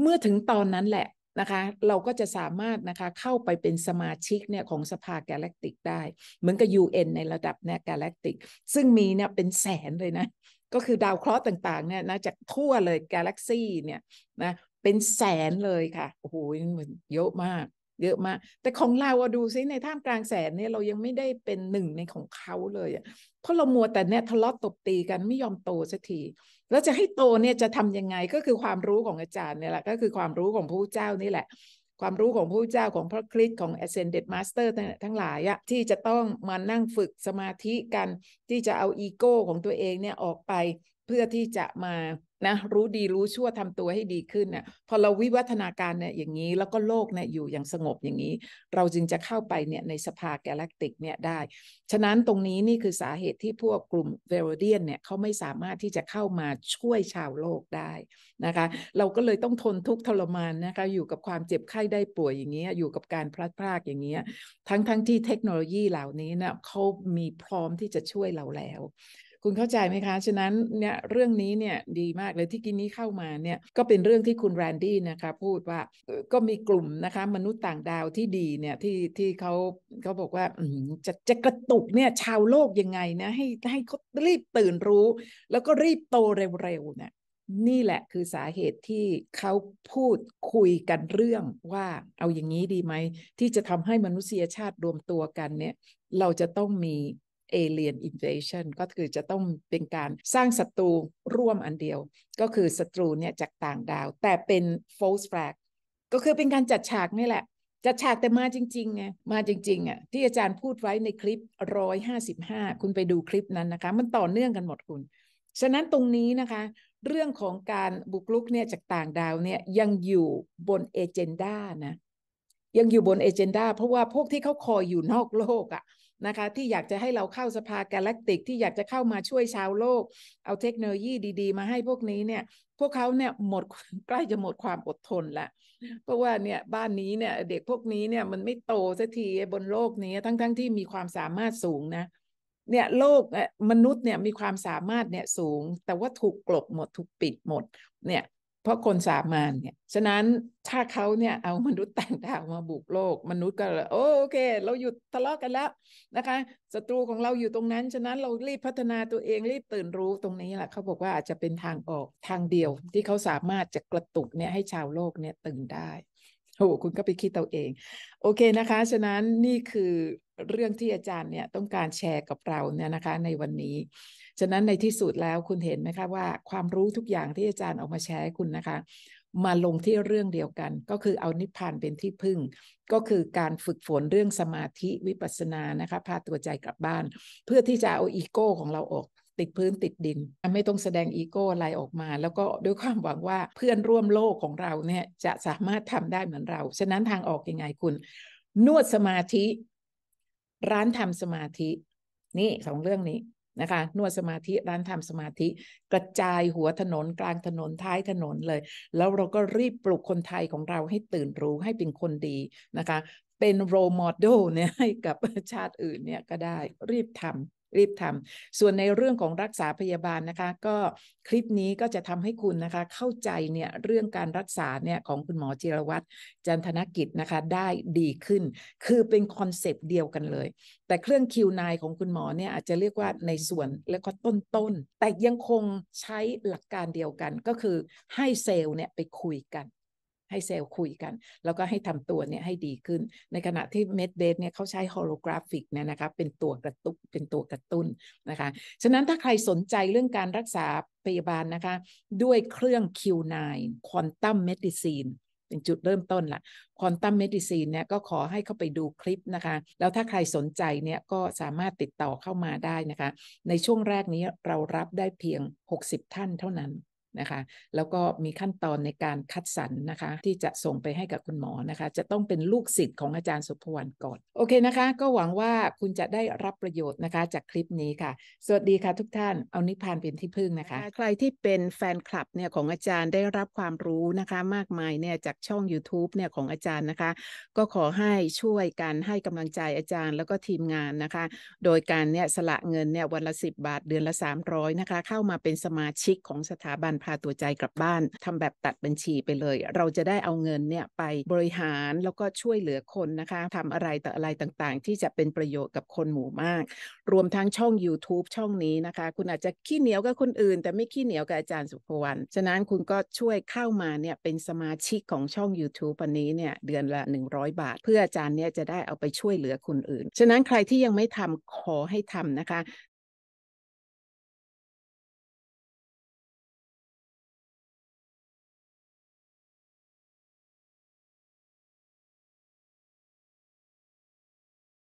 เมื่อถึงตอนนั้นแหละนะคะเราก็จะสามารถนะคะเข้าไปเป็นสมาชิกเนี่ยของสภากาแล็กติกได้ เหมือนกับ UN ในระดับเนี่ยกาแล็กติกซึ่งมีเนี่ยเป็นแสนเลยนะก็คือดาวเคราะห์ต่างๆเนี่ยนะจากทั่วเลยกาแล็กซี่เนี่ยนะเป็นแสนเลยค่ะโอ้โหเหมือนเยอะมากเยอะมากแต่ของเราอะดูซิในท่ามกลางแสนเนี่ยเรายังไม่ได้เป็นหนึ่งในของเขาเลยอะเพราะเรามัวแต่เนี่ยทะเลาะตบตีกันไม่ยอมโตสักทีแล้วจะให้โตเนี่ยจะทํำยังไงก็คือความรู้ของอาจารย์เนี่ยแหละก็คือความรู้ของผู้เจ้านี่แหละ ความรู้ของผู้เจ้าของพระคริสต์ของ ascended master ทั้งหลายอะที่จะต้องมานั่งฝึกสมาธิกัน ที่จะเอาอีโก้ของตัวเองเนี่ยออกไปเพื่อที่จะมานะรู้ดีรู้ชั่วทำตัวให้ดีขึ้นเนะ่ยพอเราวิวัฒนาการเนี่ยอย่างนี้ แล้วก็โลกเนี่ยอยู่อย่างสงบอย่างนี้ เราจึงจะเข้าไปเนี่ยในสภาแกลเลกติกเนี่ยได้ ฉะนั้นตรงนี้นี่คือสาเหตุที่พวกกลุ่มเวโรเดียนเนี่ยเขาไม่สามารถที่จะเข้ามาช่วยชาวโลกได้นะคะเราก็เลยต้องทนทุกข์ทรมานนะคะอยู่กับความเจ็บไข้ได้ป่วยอย่างเงี้ยอยู่กับการพลัดพรากอย่างเงี้ยทั้งทั้งที่เทคโนโลยีเหล่านี้นะเขามีพร้อมที่จะช่วยเราแล้วคุณเข้าใจไหมคะ ฉะนั้นเนี่ยเรื่องนี้เนี่ยดีมากเลยที่กินนี้เข้ามาเนี่ยก็เป็นเรื่องที่คุณแรนดี้นะคะ พูดว่าก็มีกลุ่มนะคะ มนุษย์ต่างดาวที่ดีเนี่ยที่ที่เขาเขาบอกว่าจะจะกระตุกเนี่ยชาวโลกยังไงนะให้ให้เขารีบตื่นรู้ แล้วก็รีบโตเร็วๆเนี่ย นี่แหละคือสาเหตุที่เขาพูดคุยกันเรื่องว่าเอาอย่างนี้ดีไหม ที่จะทำให้มนุษยชาติรวมตัวกันเนี่ย เราจะต้องมี alien invasion ก็คือจะต้องเป็นการสร้างศัตรูร่วมอันเดียว ก็คือศัตรูเนี่ยจากต่างดาว แต่เป็น false flag ก็คือเป็นการจัดฉากนี่แหละ จัดฉากแต่มาจริงๆไงมาจริงๆอ่ะที่อาจารย์พูดไว้ในคลิปร้5อยหาสิบห้าคุณไปดูคลิปนั้นนะคะ มันต่อเนื่องกันหมดคุณ ฉะนั้นตรงนี้นะคะเรื่องของการบุกลุกเนี่ยจากต่างดาวเนี่ยยังอยู่บนเอเจนดานะยังอยู่บนเอเจนดาเพราะว่าพวกที่เขาคอยอยู่นอกโลกอะ่ะนะคะที่อยากจะให้เราเข้าสภากาแล็กติกที่อยากจะเข้ามาช่วยชาวโลก เอาเทคโนโลยีดีๆ มาให้พวกนี้เนี่ย พวกเขาเนี่ยหมดใกล้จะหมดความอดทนละเพราะว่าเนี่ยบ้านนี้เนี่ยเด็กพวกนี้เนี่ยมันไม่โตสักทีบนโลกนี้ ทั้งๆทที่มีความสามารถสูงนะเนี่ยโลกมนุษย์เนี่ยมีความสามารถเนี่ยสูงแต่ว่าถูกกลบหมดถูกปิดหมดเนี่ยเพราะคนสามานเนี่ย ฉะนั้นถ้าเขาเนี่ยเอามนุษย์ต่างดาวมาบุกโลก มนุษย์ ก็โอเค เราหยุดทะเลาะกกันแล้วนะคะศัตรูของเราอยู่ตรงนั้น ฉะนั้นเรารีบพัฒนาตัวเองรีบตื่นรู้ตรงนี้แหละเขาบอกว่าอาจจะเป็นทางออกทางเดียวที่เขาสามารถจะกระตุกเนี่ยให้ชาวโลกเนี่ยตื่นได้ โอ้คุณก็ไปคิดตัวเอง โอเคนะคะ ฉะนั้นนี่คือเรื่องที่อาจารย์เนี่ยต้องการแชร์กับเราเนี่ยนะคะ ในวันนี้ฉะนั้นในที่สุดแล้วคุณเห็นไหมคะว่าความรู้ทุกอย่างที่อาจารย์ออกมาแชร์ให้คุณนะคะ มาลงที่เรื่องเดียวกัน ก็คือเอานิพพานเป็นที่พึ่ง ก็คือการฝึกฝนเรื่องสมาธิวิปัสสนานะคะ พาตัวใจกลับบ้าน เพื่อที่จะเอาอีโก้ของเราออกติดพื้นติดดินไม่ต้องแสดงอีโก้อะไรออกมา แล้วก็ด้วยความหวังว่าเพื่อนร่วมโลกของเราเนี่ยจะสามารถทำได้เหมือนเรา ฉะนั้นทางออกยังไงคุณ นวดสมาธิ ร้านทำสมาธิ นี่สองเรื่องนี้นะคะนวดสมาธิ ร้านทำสมาธิกระจายหัวถนนกลางถนนท้ายถนนเลย แล้วเราก็รีบปลุกคนไทยของเราให้ตื่นรู้ให้เป็นคนดีนะคะเป็นโรมเดลเนี่ยให้กับชาติอื่นเนี่ยก็ได้รีบทำรีบทำส่วนในเรื่องของรักษาพยาบาลนะคะ ก็คลิปนี้ก็จะทำให้คุณนะคะเข้าใจเนี่ยเรื่องการรักษาเนี่ยของคุณหมอจิรวัตรจันทนกิจนะคะได้ดีขึ้น คือเป็นคอนเซปต์เดียวกันเลย แต่เครื่องคิวายของคุณหมอเนี่ยอาจจะเรียกว่าในส่วนแล้วก็ต้นต้นแต่ยังคงใช้หลักการเดียวกัน ก็คือให้เซลล์เนี่ยไปคุยกันให้เซลล์คุยกัน แล้วก็ให้ทำตัวเนี่ยให้ดีขึ้น ในขณะที่เมดเดสเนี่ยเขาใช้โฮโลกราฟิกเนี่ยนะคะเป็นตัวกระตุกเป็นตัวกระตุ้นนะคะ ฉะนั้นถ้าใครสนใจเรื่องการรักษาพยาบาลนะคะ ด้วยเครื่อง Q9 Quantum Medicine เป็นจุดเริ่มต้นละค a อนตัมเมดิซีนเนี่ยก็ขอให้เข้าไปดูคลิปนะคะ แล้วถ้าใครสนใจเนี่ยก็สามารถติดต่อเข้ามาได้นะคะ ในช่วงแรกนี้เรารับได้เพียง 60 ท่านเท่านั้นนะคะแล้วก็มีขั้นตอนในการคัดสรรนนะคะที่จะส่งไปให้กับคุณหมอนะคะจะต้องเป็นลูกศิษย์ของอาจารย์สุพวรรณก่อน โอเคนะคะก็หวังว่าคุณจะได้รับประโยชน์นะคะจากคลิปนี้ค่ะสวัสดีค่ะทุกท่านเอานิพานเป็นที่พึ่งนะคะ ใครที่เป็นแฟนคลับเนี่ยของอาจารย์ได้รับความรู้นะคะมากมายเนี่ยจากช่อง YouTube เนี่ยของอาจารย์นะคะ ก็ขอให้ช่วยกันให้กำลังใจอาจารย์ แล้วก็ทีมงานนะคะ โดยการเนี่ยสละเงินเนี่ยวันละ10 บาทเดือนละ300นะคะเข้ามาเป็นสมาชิกของสถาบันพาตัวใจกลับบ้านทำแบบตัดบัญชีไปเลย เราจะได้เอาเงินเนี่ยไปบริหารแล้วก็ช่วยเหลือคนนะคะทำอะไรแต่อะไรต่างๆ ที่จะเป็นประโยชน์กับคนหมู่มาก รวมทั้งช่อง YouTube ช่องนี้นะคะ คุณอาจจะขี้เหนียวกับคนอื่น แต่ไม่ขี้เหนียวกับอาจารย์สุภวรรณฉะนั้นคุณก็ช่วยเข้ามาเนี่ยเป็นสมาชิกของช่อง YouTube วันนี้เนี่ยเดือนละ 100 บาท เพื่ออาจารย์เนี่ยจะได้เอาไปช่วยเหลือคนอื่นฉะนั้นใครที่ยังไม่ทำขอให้ทำนะคะ